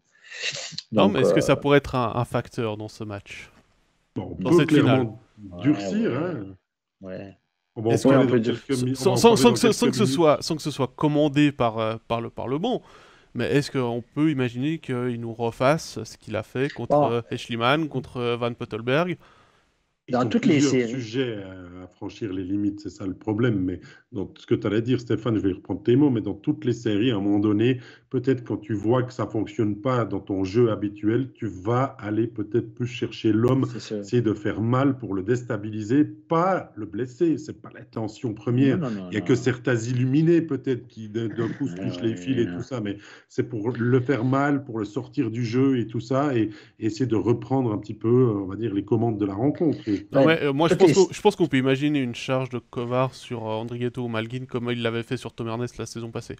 non, mais est-ce que euh, ça pourrait être un, facteur dans ce match Dans cette finale Durcir, ouais, sans, que ce soit, commandé par, euh, par, le, par le bon, mais est-ce qu'on peut imaginer qu'il nous refasse ce qu'il a fait contre oh. contre Van Pottelberg dans toutes les sujets à franchir les limites, c'est ça le problème. Mais dans ce que tu allais dire, Stéphane, je vais reprendre tes mots, mais dans toutes les séries, à un moment donné, peut-être quand tu vois que ça fonctionne pas dans ton jeu habituel, tu vas aller peut-être plus chercher l'homme, essayer de faire mal pour le déstabiliser, pas le blesser. C'est pas l'intention première. Il y a que certains illuminés peut-être qui d'un coup se touchent ah les fils et tout ça, mais c'est pour le faire mal, pour le sortir du jeu et tout ça, et, essayer de reprendre un petit peu, on va dire, les commandes de la rencontre. Euh, moi, je pense, qu'on peut imaginer une charge de covar sur euh, Andrietto ou Malguin comme il l'avait fait sur Tom Ernest la saison passée.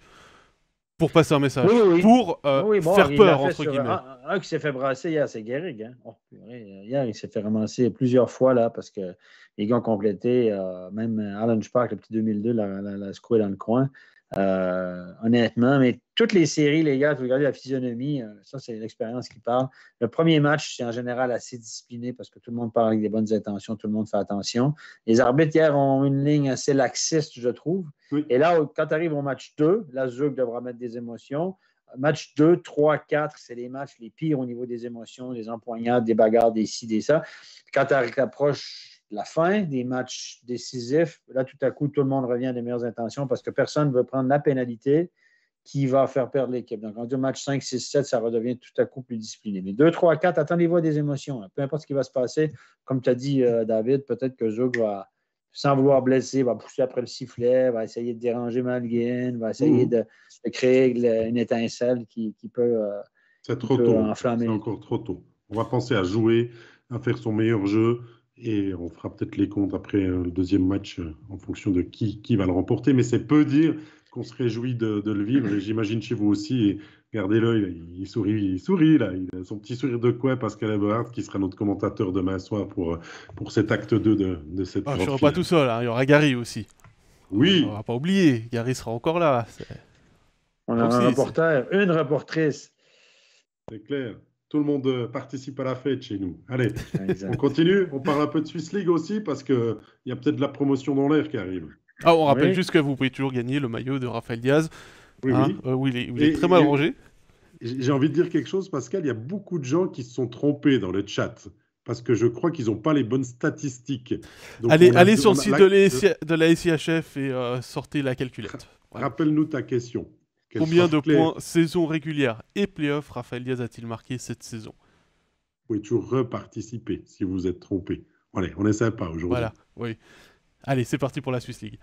Pour passer un message. Pour euh, faire peur, entre guillemets. Un, qui s'est fait brasser hier, c'est Guérig. Hein. Oh, hier, il s'est fait ramasser plusieurs fois là, parce que les gars ont complété. Euh, même Alan Spark, le petit 2002, l'a, la, la, secoué dans le coin. Euh, honnêtement, mais toutes les séries, les gars, vous regardez la physionomie, euh, ça, c'est l'expérience qui parle. Le premier match, c'est en général assez discipliné parce que tout le monde parle avec des bonnes intentions, tout le monde fait attention. Les arbitres, hier, ont une ligne assez laxiste, je trouve. Et là, quand tu arrives au match 2, la Zug devra mettre des émotions. Match 2, 3, 4, c'est les matchs les pires au niveau des émotions, des empoignades, des bagarres, des ci, des ça. Quand tu approches la fin des matchs décisifs, là, tout à coup, tout le monde revient à des meilleures intentions parce que personne ne veut prendre la pénalité qui va faire perdre l'équipe. Donc, en deux matchs 5, 6, 7, ça redevient tout à coup plus discipliné. Mais 2, 3, 4, attendez-vous à des émotions. Hein. Peu importe ce qui va se passer. Comme tu as dit, euh, David, peut-être que Zouk va, sans vouloir blesser, va pousser après le sifflet, va essayer de déranger Malguin, va essayer mmh. de, créer une étincelle qui, peut, euh, trop tôt. enflammer. C'est encore trop tôt. On va penser à jouer, à faire son meilleur jeu, et on fera peut-être les comptes après euh, le deuxième match euh, en fonction de qui, qui va le remporter. Mais c'est peu dire qu'on se réjouit de, le vivre. j'imagine chez vous aussi. Et regardez-le, il, sourit, il sourit là. Il a son petit sourire de quoi, Pascal Eberhardt, qui sera notre commentateur demain soir pour, euh, pour cet acte 2 de, cette. Ah, je ne serai pas tout seul, hein. il y aura Gary aussi. Oui. On va pas oublier, Gary sera encore là. On a un reporter, une rapportrice. C'est clair tout le monde euh, participe à la fête chez nous. Allez, on continue. On parle un peu de Swiss League aussi parce qu'il y a peut-être de la promotion dans l'air qui arrive. Ah, on rappelle juste que vous pouvez toujours gagner le maillot de Raphaël Diaz. Oui, hein, euh, oui. il est, très mal rangé. J'ai envie de dire quelque chose, Pascal. Il y a beaucoup de gens qui se sont trompés dans le chat parce que je crois qu'ils n'ont pas les bonnes statistiques. allez, allez sur le site de, la SIHF et euh, sortez la calculette. Rappelle-nous ta question. Combien de points saison régulière et playoff Raphaël Diaz a-t-il marqué cette saison Vous pouvez toujours reparticiper si vous êtes trompé. Allez, on est sympa aujourd'hui. Voilà, oui. Allez, c'est parti pour la Swiss League.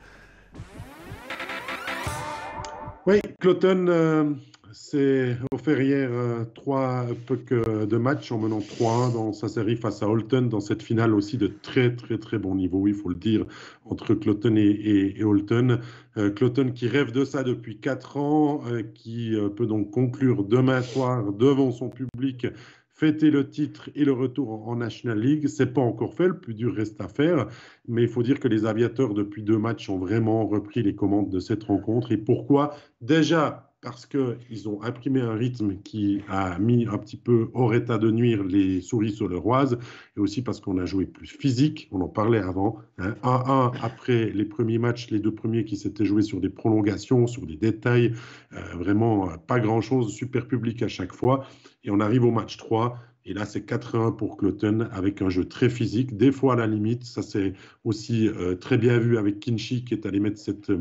Oui, Cloton, euh, c'est offert hier euh, trois que euh, de matchs en menant 3-1 dans sa série face à Holton, dans cette finale aussi de très très très bon niveau, il faut le dire, entre Cloton et, et, Holton. Euh, qui rêve de ça depuis quatre ans, qui peut donc conclure demain soir devant son public fêter le titre et le retour en National League. C'est pas encore fait, le plus dur reste à faire, mais il faut dire que les aviateurs depuis deux matchs ont vraiment repris les commandes de cette rencontre. Et pourquoi Déjà parce qu'ils ont imprimé un rythme qui a mis un petit peu hors état de nuire les souris soleroises, et aussi parce qu'on a joué plus physique, on en parlait avant, 1-1 hein. après les premiers matchs, les deux premiers qui s'étaient joués sur des prolongations, sur des détails, euh, vraiment euh, pas grand-chose, super public à chaque fois, et on arrive au match 3, et là, c'est 4-1 pour Cloten avec un jeu très physique, des fois à la limite. Ça, c'est aussi euh, très bien vu avec Kinchi qui est allé mettre cette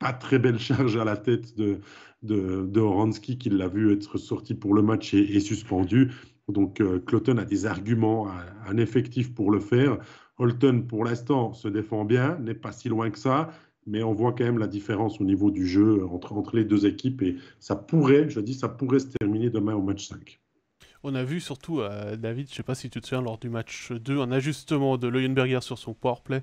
pas très belle charge à la tête de, de, Horansky qui l'a vu être sorti pour le match et, suspendu. Donc euh, Clotten a des arguments, un, un, effectif pour le faire. Holton, pour l'instant, se défend bien, n'est pas si loin que ça, mais on voit quand même la différence au niveau du jeu entre, entre les deux équipes et ça pourrait, je dis, ça pourrait se terminer demain au match 5. On a vu surtout, euh, David, je ne sais pas si tu te souviens, lors du match 2, un ajustement de Leuenberger sur son powerplay,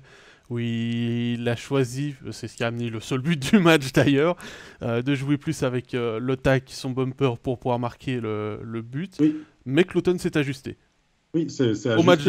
où il a choisi, c'est ce qui a amené le seul but du match d'ailleurs, euh, de jouer plus avec euh, le tac, son bumper pour pouvoir marquer le, but. Mais Cloton s'est ajusté. Oui, c'est ajusté. Au match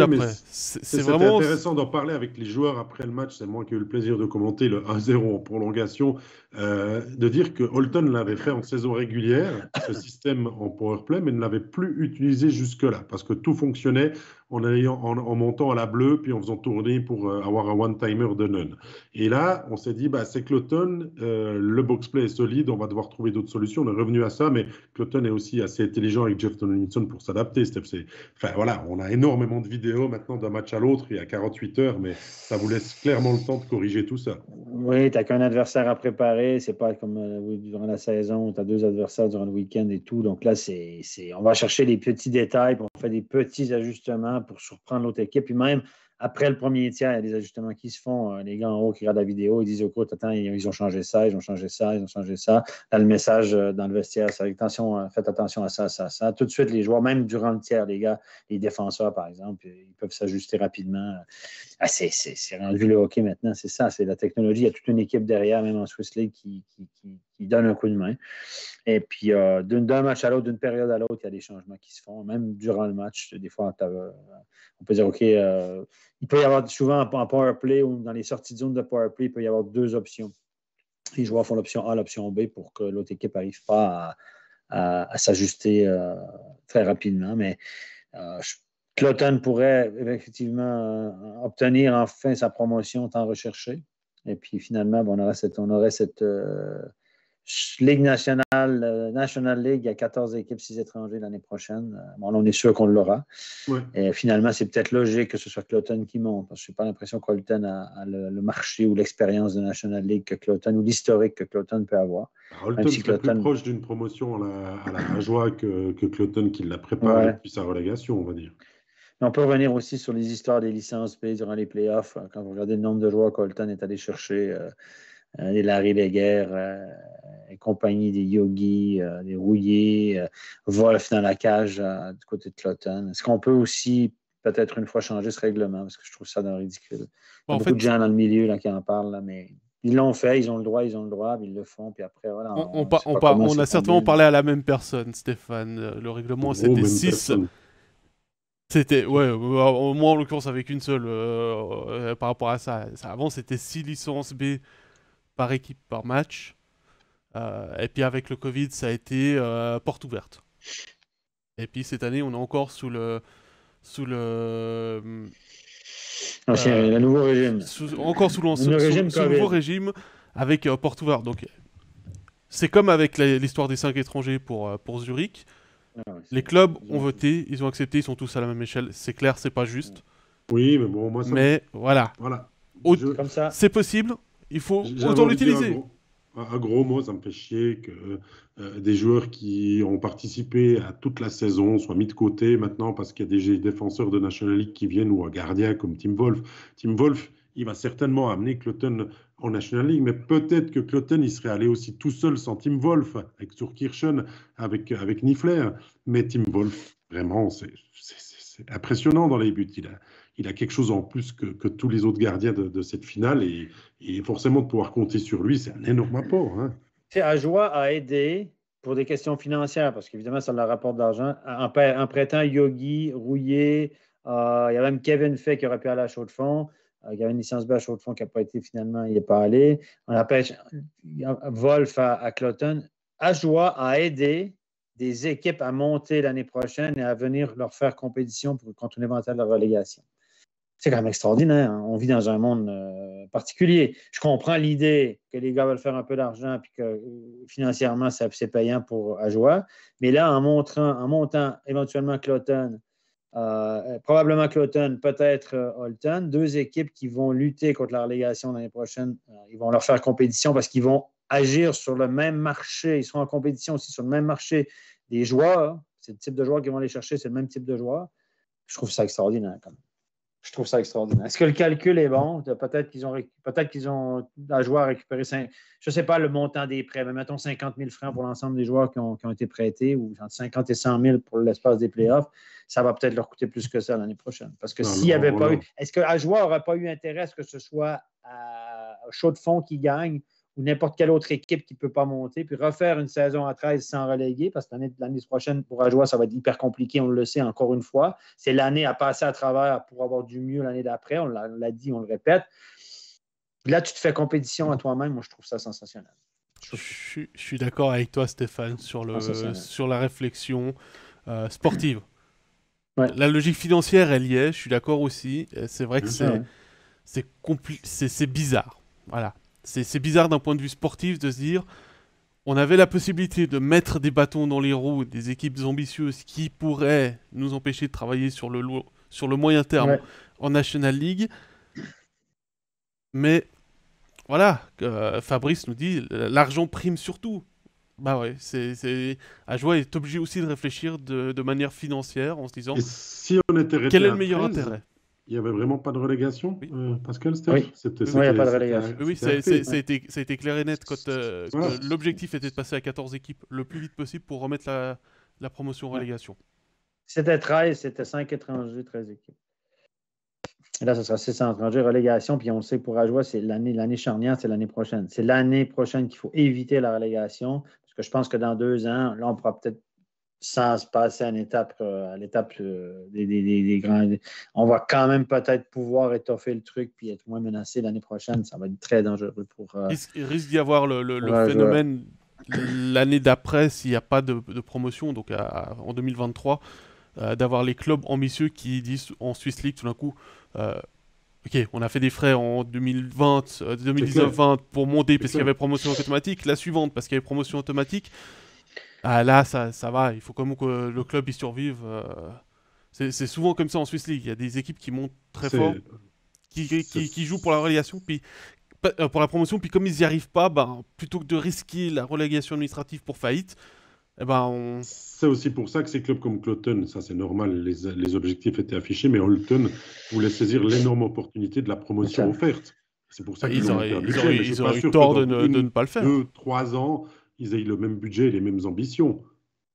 C'est vraiment intéressant d'en parler avec les joueurs après le match. C'est moi qui ai eu le plaisir de commenter le 1-0 en prolongation. Euh, de dire que Holton l'avait fait en saison régulière, ce système en powerplay, mais ne l'avait plus utilisé jusque-là, parce que tout fonctionnait en, en, montant à la bleue, puis en faisant tourner pour euh, avoir un one-timer de none. Et là, on s'est dit, bah, c'est Cloton, euh, le box-play est solide, on va devoir trouver d'autres solutions. On est revenu à ça, mais Cloton est aussi assez intelligent avec Jeff Tomlinson pour s'adapter. Enfin, voilà, on a énormément de vidéos maintenant d'un match à l'autre, il y a 48 heures, mais ça vous laisse clairement le temps de corriger tout ça. Oui, tu n'as qu'un adversaire à préparer c'est pas comme euh, durant la saison où tu as deux adversaires durant le week-end et tout. Donc là, c'est, on va chercher les petits détails, pour faire des petits ajustements pour surprendre l'autre équipe. Puis même après le premier tiers, il y a des ajustements qui se font. Euh, les gars en haut qui regardent la vidéo, ils disent au coach, attends, ils ont changé ça, ils ont changé ça, ils ont changé ça. Dans le message euh, dans le vestiaire, c'est attention, faites attention à ça, ça, ça. Tout de suite, les joueurs, même durant le tiers, les gars, les défenseurs, par exemple, ils peuvent s'ajuster rapidement. Ah, c'est, rendu le hockey maintenant, c'est ça, c'est la technologie. Il y a toute une équipe derrière, même en Swiss League, qui, donne un coup de main. Et puis, euh, d'un match à l'autre, d'une période à l'autre, il y a des changements qui se font, même durant le match. Des fois, euh, on peut dire, OK, euh, il peut y avoir souvent en power play ou dans les sorties de zone de power play, il peut y avoir deux options. Les joueurs font l'option A, l'option B pour que l'autre équipe n'arrive pas à, s'ajuster très rapidement. Mais je Cloton pourrait effectivement euh, obtenir enfin sa promotion tant recherchée. Et puis finalement, on aurait cette, on aurait cette euh, Ligue nationale, euh, National League à 14 équipes, 6 étrangers l'année prochaine. Bon, on est sûr qu'on l'aura. Et finalement, c'est peut-être logique que ce soit Cloton qui monte. Je n'ai pas l'impression que a, le, marché ou l'expérience de National League que Cloton ou l'historique que Cloton peut avoir. Un si plus proche d'une promotion à la, joie que, que Cloton qui la prépare depuis sa relégation, on va dire on peut revenir aussi sur les histoires des licences payées durant les playoffs. Euh, quand vous regardez le nombre de joueurs Colton est allé chercher, les euh, euh, Larry Leguerre et compagnie des Yogi, des Rouillés, Wolf dans la cage du côté de Cloton. Est-ce qu'on peut aussi peut-être une fois changer ce règlement parce que je trouve ça d'un ridicule. Il y a beaucoup fait, de gens dans le milieu là, qui en parlent, mais ils l'ont fait, ils ont le droit, ils ont le droit, ils le font, puis après, voilà. On, on a certainement parlé à la même personne, Stéphane. Le règlement, c'était 6. C'était, ouais, euh, au moins en l'occurrence avec une seule euh, euh, par rapport à ça. avant, c'était 6 licences B par équipe par match. et puis avec le Covid, ça a été porte ouverte. Et puis cette année, on est encore sous le. Sous le le ah, nouveau régime. encore sous, le nouveau régime avec porte ouverte. Donc, c'est comme avec l'histoire des 5 étrangers pour, pour Zurich ah les clubs ont voté, ils ont accepté, ils sont tous à la même échelle. C'est clair, c'est pas juste. Oui, mais bon, moi Mais voilà. Voilà. C'est possible. Il faut autant l'utiliser. À gros mot, ça me fait chier que euh, des joueurs qui ont participé à toute la saison soient mis de côté maintenant parce qu'il y a des défenseurs de National League qui viennent ou un gardien comme Tim Wolf. Tim Wolf, il va certainement amener Cloton National League. Mais peut-être que Clotten il serait allé aussi tout seul sans Tim Wolf, avec turkirchen avec, euh, avec Nifler. Mais Tim Wolf, vraiment, c'est impressionnant dans les buts. Il a, quelque chose en plus que, tous les autres gardiens de, cette finale. Et, forcément, de pouvoir compter sur lui, c'est un énorme apport. Hein. C'est à joie à aider pour des questions financières, parce qu'évidemment, ça leur rapporte d'argent. un un prêtant Yogi, Rouillé, euh, il y a même Kevin Fay qui aurait pu aller à chaud de fond. Euh, il y avait une licence belge au fond qui n'a pas été finalement, il n'est pas allé. On appelle Wolf à, à Cloton. Ajoie a aidé des équipes à monter l'année prochaine et à venir leur faire compétition pour, contre une éventuelle relégation. C'est quand même extraordinaire. Hein. On vit dans un monde euh, particulier. Je comprends l'idée que les gars veulent faire un peu d'argent et que euh, financièrement, c'est payant pour Ajoie. Mais là, en, en montant éventuellement Cloton, euh, probablement Cloton, peut-être euh, Holton, deux équipes qui vont lutter contre la relégation l'année prochaine. Euh, ils vont leur faire compétition parce qu'ils vont agir sur le même marché. Ils sont en compétition aussi sur le même marché des joueurs. C'est le type de joueurs qu'ils vont aller chercher, c'est le même type de joueurs. Je trouve ça extraordinaire quand même je trouve ça extraordinaire. Est-ce que le calcul est bon? Peut-être qu'ils ont, peut-être qu'ils ont à joueur récupéré, 5, je ne sais pas le montant des prêts, mais mettons 50 000 francs pour l'ensemble des joueurs qui ont, été prêtés ou entre 50 et 100 000 pour l'espace des playoffs. Ça va peut-être leur coûter plus que ça l'année prochaine. Parce que s'il n'y avait pas eu. Est-ce qu'un ah, joueur n'aurait pas eu intérêt à ce que ce soit à chaud de fond qui gagne ou n'importe quelle autre équipe qui ne peut pas monter, puis refaire une saison à 13 sans reléguer, parce que l'année prochaine, pour Ajoie, ça va être hyper compliqué, on le sait encore une fois. C'est l'année à passer à travers pour avoir du mieux l'année d'après, on l'a dit, on le répète. là, tu te fais compétition à toi-même, moi je trouve ça sensationnel. Je, suis, d'accord avec toi, Stéphane, sur, le, sur la réflexion euh, sportive. La logique financière, elle y est, je suis d'accord aussi. Euh, c'est vrai que c'est bizarre. Voilà. C'est bizarre d'un point de vue sportif de se dire on avait la possibilité de mettre des bâtons dans les roues des équipes ambitieuses qui pourraient nous empêcher de travailler sur le, sur le moyen terme en National League. Mais voilà, euh, Fabrice nous dit l'argent prime surtout. Bah ouais, c'est à est obligé aussi de réfléchir de, manière financière en se disant si on quel est le meilleur intérêt il n'y avait vraiment pas de relégation, euh, Pascal, c'était, c'était, oui, il n'y a pas de relégation. Oui, ça a été clair et net. Euh, euh, l'objectif était de passer à 14 équipes le plus vite possible pour remettre la, promotion-relégation. C'était 13, c'était 5 étrangers, 13 équipes. Et là, ce sera 6 étrangers, relégation, puis on sait pour Ajoie, c'est l'année, l'année charnière, c'est l'année prochaine. C'est l'année prochaine qu'il faut éviter la relégation, parce que je pense que dans deux ans, là, on pourra peut-être sans se passer à euh, l'étape euh, des, des, On va quand même peut-être pouvoir étoffer le truc puis être moins menacé l'année prochaine. Ça va être très dangereux pour. Euh, il risque d'y avoir le, phénomène l'année d'après s'il n'y a pas de, promotion, donc en 2023, d'avoir les clubs ambitieux qui disent en Swiss League tout d'un coup. Ok, on a fait des frais en 2020, 2019-20 pour monter parce qu'il y avait promotion automatique, la suivante parce qu'il y avait promotion automatique. Ah, là, ça, ça va. Il faut quand que le club y survive. Euh, c'est souvent comme ça en Swiss League. Il y a des équipes qui montent très fort, qui, qui, jouent pour la relégation, puis euh, pour la promotion. Puis comme ils n'y arrivent pas, ben plutôt que de risquer la relégation administrative pour faillite, eh ben C'est aussi pour ça que ces clubs comme Cloton, ça c'est normal, les, les, objectifs étaient affichés, mais Holton voulait saisir l'énorme opportunité de la promotion offerte. C'est pour ça bah, qu'ils Ils auraient, eu tort de, de, ne pas le faire. Deux, trois ans, ils aient le même budget et les mêmes ambitions.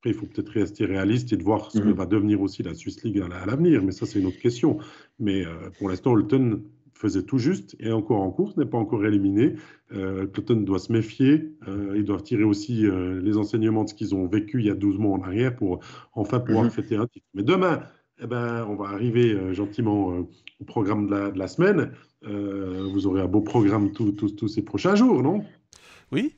Après, il faut peut-être rester réaliste et de voir ce que mhm. va devenir aussi la Swiss League à l'avenir, mais ça, c'est une autre question. Mais euh, pour l'instant, Holton faisait tout juste et encore en course, n'est pas encore éliminé. Euh, doit se méfier. Euh, ils doivent tirer aussi euh, les enseignements de ce qu'ils ont vécu il y a 12 mois en arrière pour enfin pouvoir mhm. fêter un titre. Mais demain, eh ben, on va arriver gentiment au programme de la, semaine. vous aurez un beau programme tous ces prochains jours, non Oui,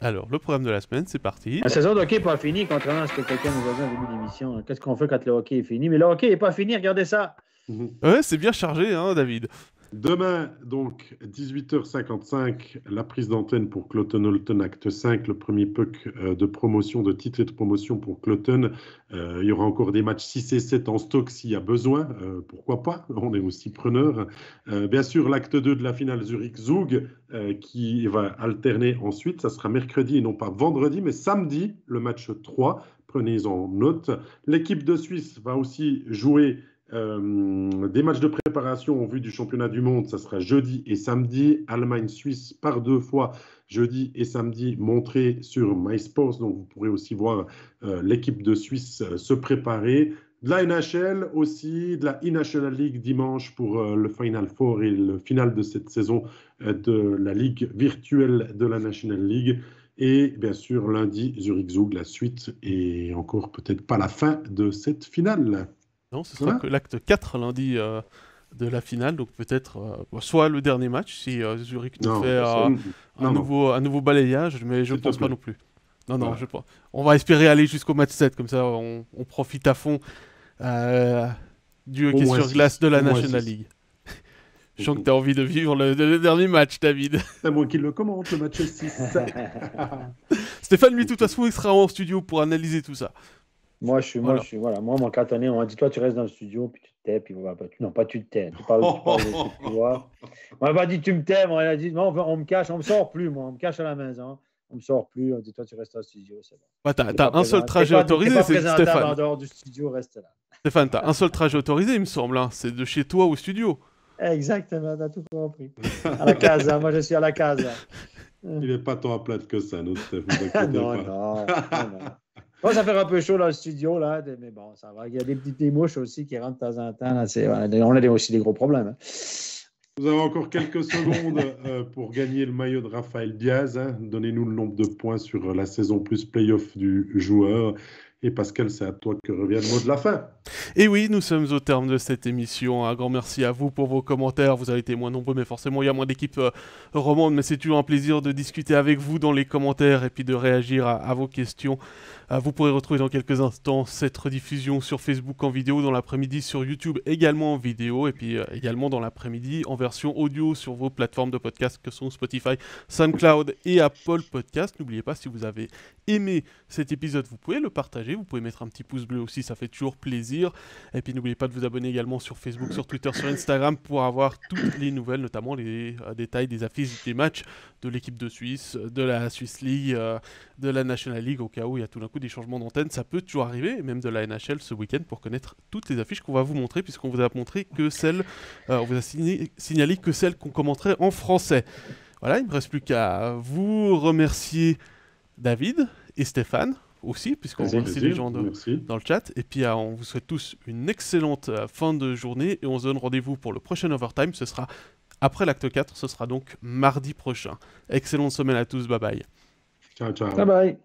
alors, le programme de la semaine, c'est parti. La saison de hockey n'est pas finie, contrairement à ce que quelqu'un nous a dit au début d'émission. Qu'est-ce qu'on fait quand le hockey est fini? Mais le hockey n'est pas fini, regardez ça. Mhm. ouais, c'est bien chargé, hein, David. Demain, donc, 18h55, la prise d'antenne pour Cloton Holton, acte 5, le premier puck euh, de promotion, de titre de promotion pour Cloton. Euh, il y aura encore des matchs 6 et 7 en stock s'il y a besoin. Euh, pourquoi pas On est aussi preneurs. bien sûr, l'acte 2 de la finale Zurich-Zug qui va alterner ensuite. Ça sera mercredi et non pas vendredi, mais samedi, le match 3. Prenez en note. L'équipe de Suisse va aussi jouer euh, des matchs de préparation en vue du championnat du monde, ça sera jeudi et samedi. Allemagne-Suisse par deux fois jeudi et samedi montré sur MySports. Donc vous pourrez aussi voir euh, l'équipe de Suisse euh, se préparer. De la NHL aussi, de la E-National League dimanche pour le Final Four et le final de cette saison de la Ligue virtuelle de la National League. Et bien sûr, lundi, Zurich Zug, la suite et encore peut-être pas la fin de cette finale. Non, ce sera que l'acte 4 lundi euh, de la finale. Donc peut-être euh, bah, soit le dernier match, si euh, Zurich nous fait un, nouveau, un nouveau balayage, mais je ne pense pas non plus. Non, non, je pense. On va espérer aller jusqu'au match 7, comme ça on, on profite à fond du hockey sur glace de la National League. Je sens que tu as envie de vivre le, dernier match, David. C'est moi qui le commente, le match 6. Stéphane, lui, de toute façon, il sera en studio pour analyser tout ça. Moi, je suis, voilà. moi, je suis, voilà. Moi, mon catané on m'a dit, toi, tu restes dans le studio, puis tu te tais, puis voilà. Non, pas tu te tais. Tu parles, tu tu vois. On m'a pas dit, tu me tais, On a dit, non, on, me cache, on me sort plus, moi. On me cache à la maison. On me sort plus. On dit, toi, tu restes dans le studio, c'est bon. t'as, un seul trajet autorisé, c'est Stéphane. En dehors du studio, reste là. Stéphane, t'as un seul trajet autorisé, il me semble. Hein. C'est de chez toi au studio. Exactement, t'as tout compris. À la casa, moi, je suis à la casa. Il n'est pas tant à plate que ça, nous Stéphane. non, non, non, non ça fait un peu chaud dans le studio, là, mais bon, ça va. Il y a des petites mouches aussi qui rentrent de temps en temps. Là, on a aussi des gros problèmes. Hein. Nous avons encore quelques secondes euh, pour gagner le maillot de Raphaël Diaz. Hein. Donnez-nous le nombre de points sur la saison plus playoff du joueur. Et Pascal, c'est à toi que revient le mot de la fin. Et oui, nous sommes au terme de cette émission. Un grand merci à vous pour vos commentaires. Vous avez été moins nombreux, mais forcément, il y a moins d'équipes euh, romanes. Mais c'est toujours un plaisir de discuter avec vous dans les commentaires et puis de réagir à, vos questions. Euh, vous pourrez retrouver dans quelques instants cette rediffusion sur Facebook en vidéo, dans l'après-midi sur YouTube également en vidéo, et puis euh, également dans l'après-midi en version audio sur vos plateformes de podcast que sont Spotify, SoundCloud et Apple Podcast. N'oubliez pas, si vous avez aimé cet épisode, vous pouvez le partager vous pouvez mettre un petit pouce bleu aussi, ça fait toujours plaisir. Et puis n'oubliez pas de vous abonner également sur Facebook, sur Twitter, sur Instagram pour avoir toutes les nouvelles, notamment les euh, détails des affiches des matchs de l'équipe de Suisse, de la Swiss League, euh, de la National League, au cas où il y a tout d'un coup des changements d'antenne. Ça peut toujours arriver, même de la NHL ce week-end pour connaître toutes les affiches qu'on va vous montrer, puisqu'on vous a montré que celles, euh, on vous a signalé que celles qu'on commenterait en français. Voilà, il ne me reste plus qu'à vous remercier David et Stéphane aussi, puisqu'on remercie les gens dans le chat. Et puis, euh, on vous souhaite tous une excellente euh, fin de journée et on se donne rendez-vous pour le prochain Overtime. Ce sera après l'acte 4, ce sera donc mardi prochain. Excellente semaine à tous, bye bye. Ciao, ciao. Bye bye.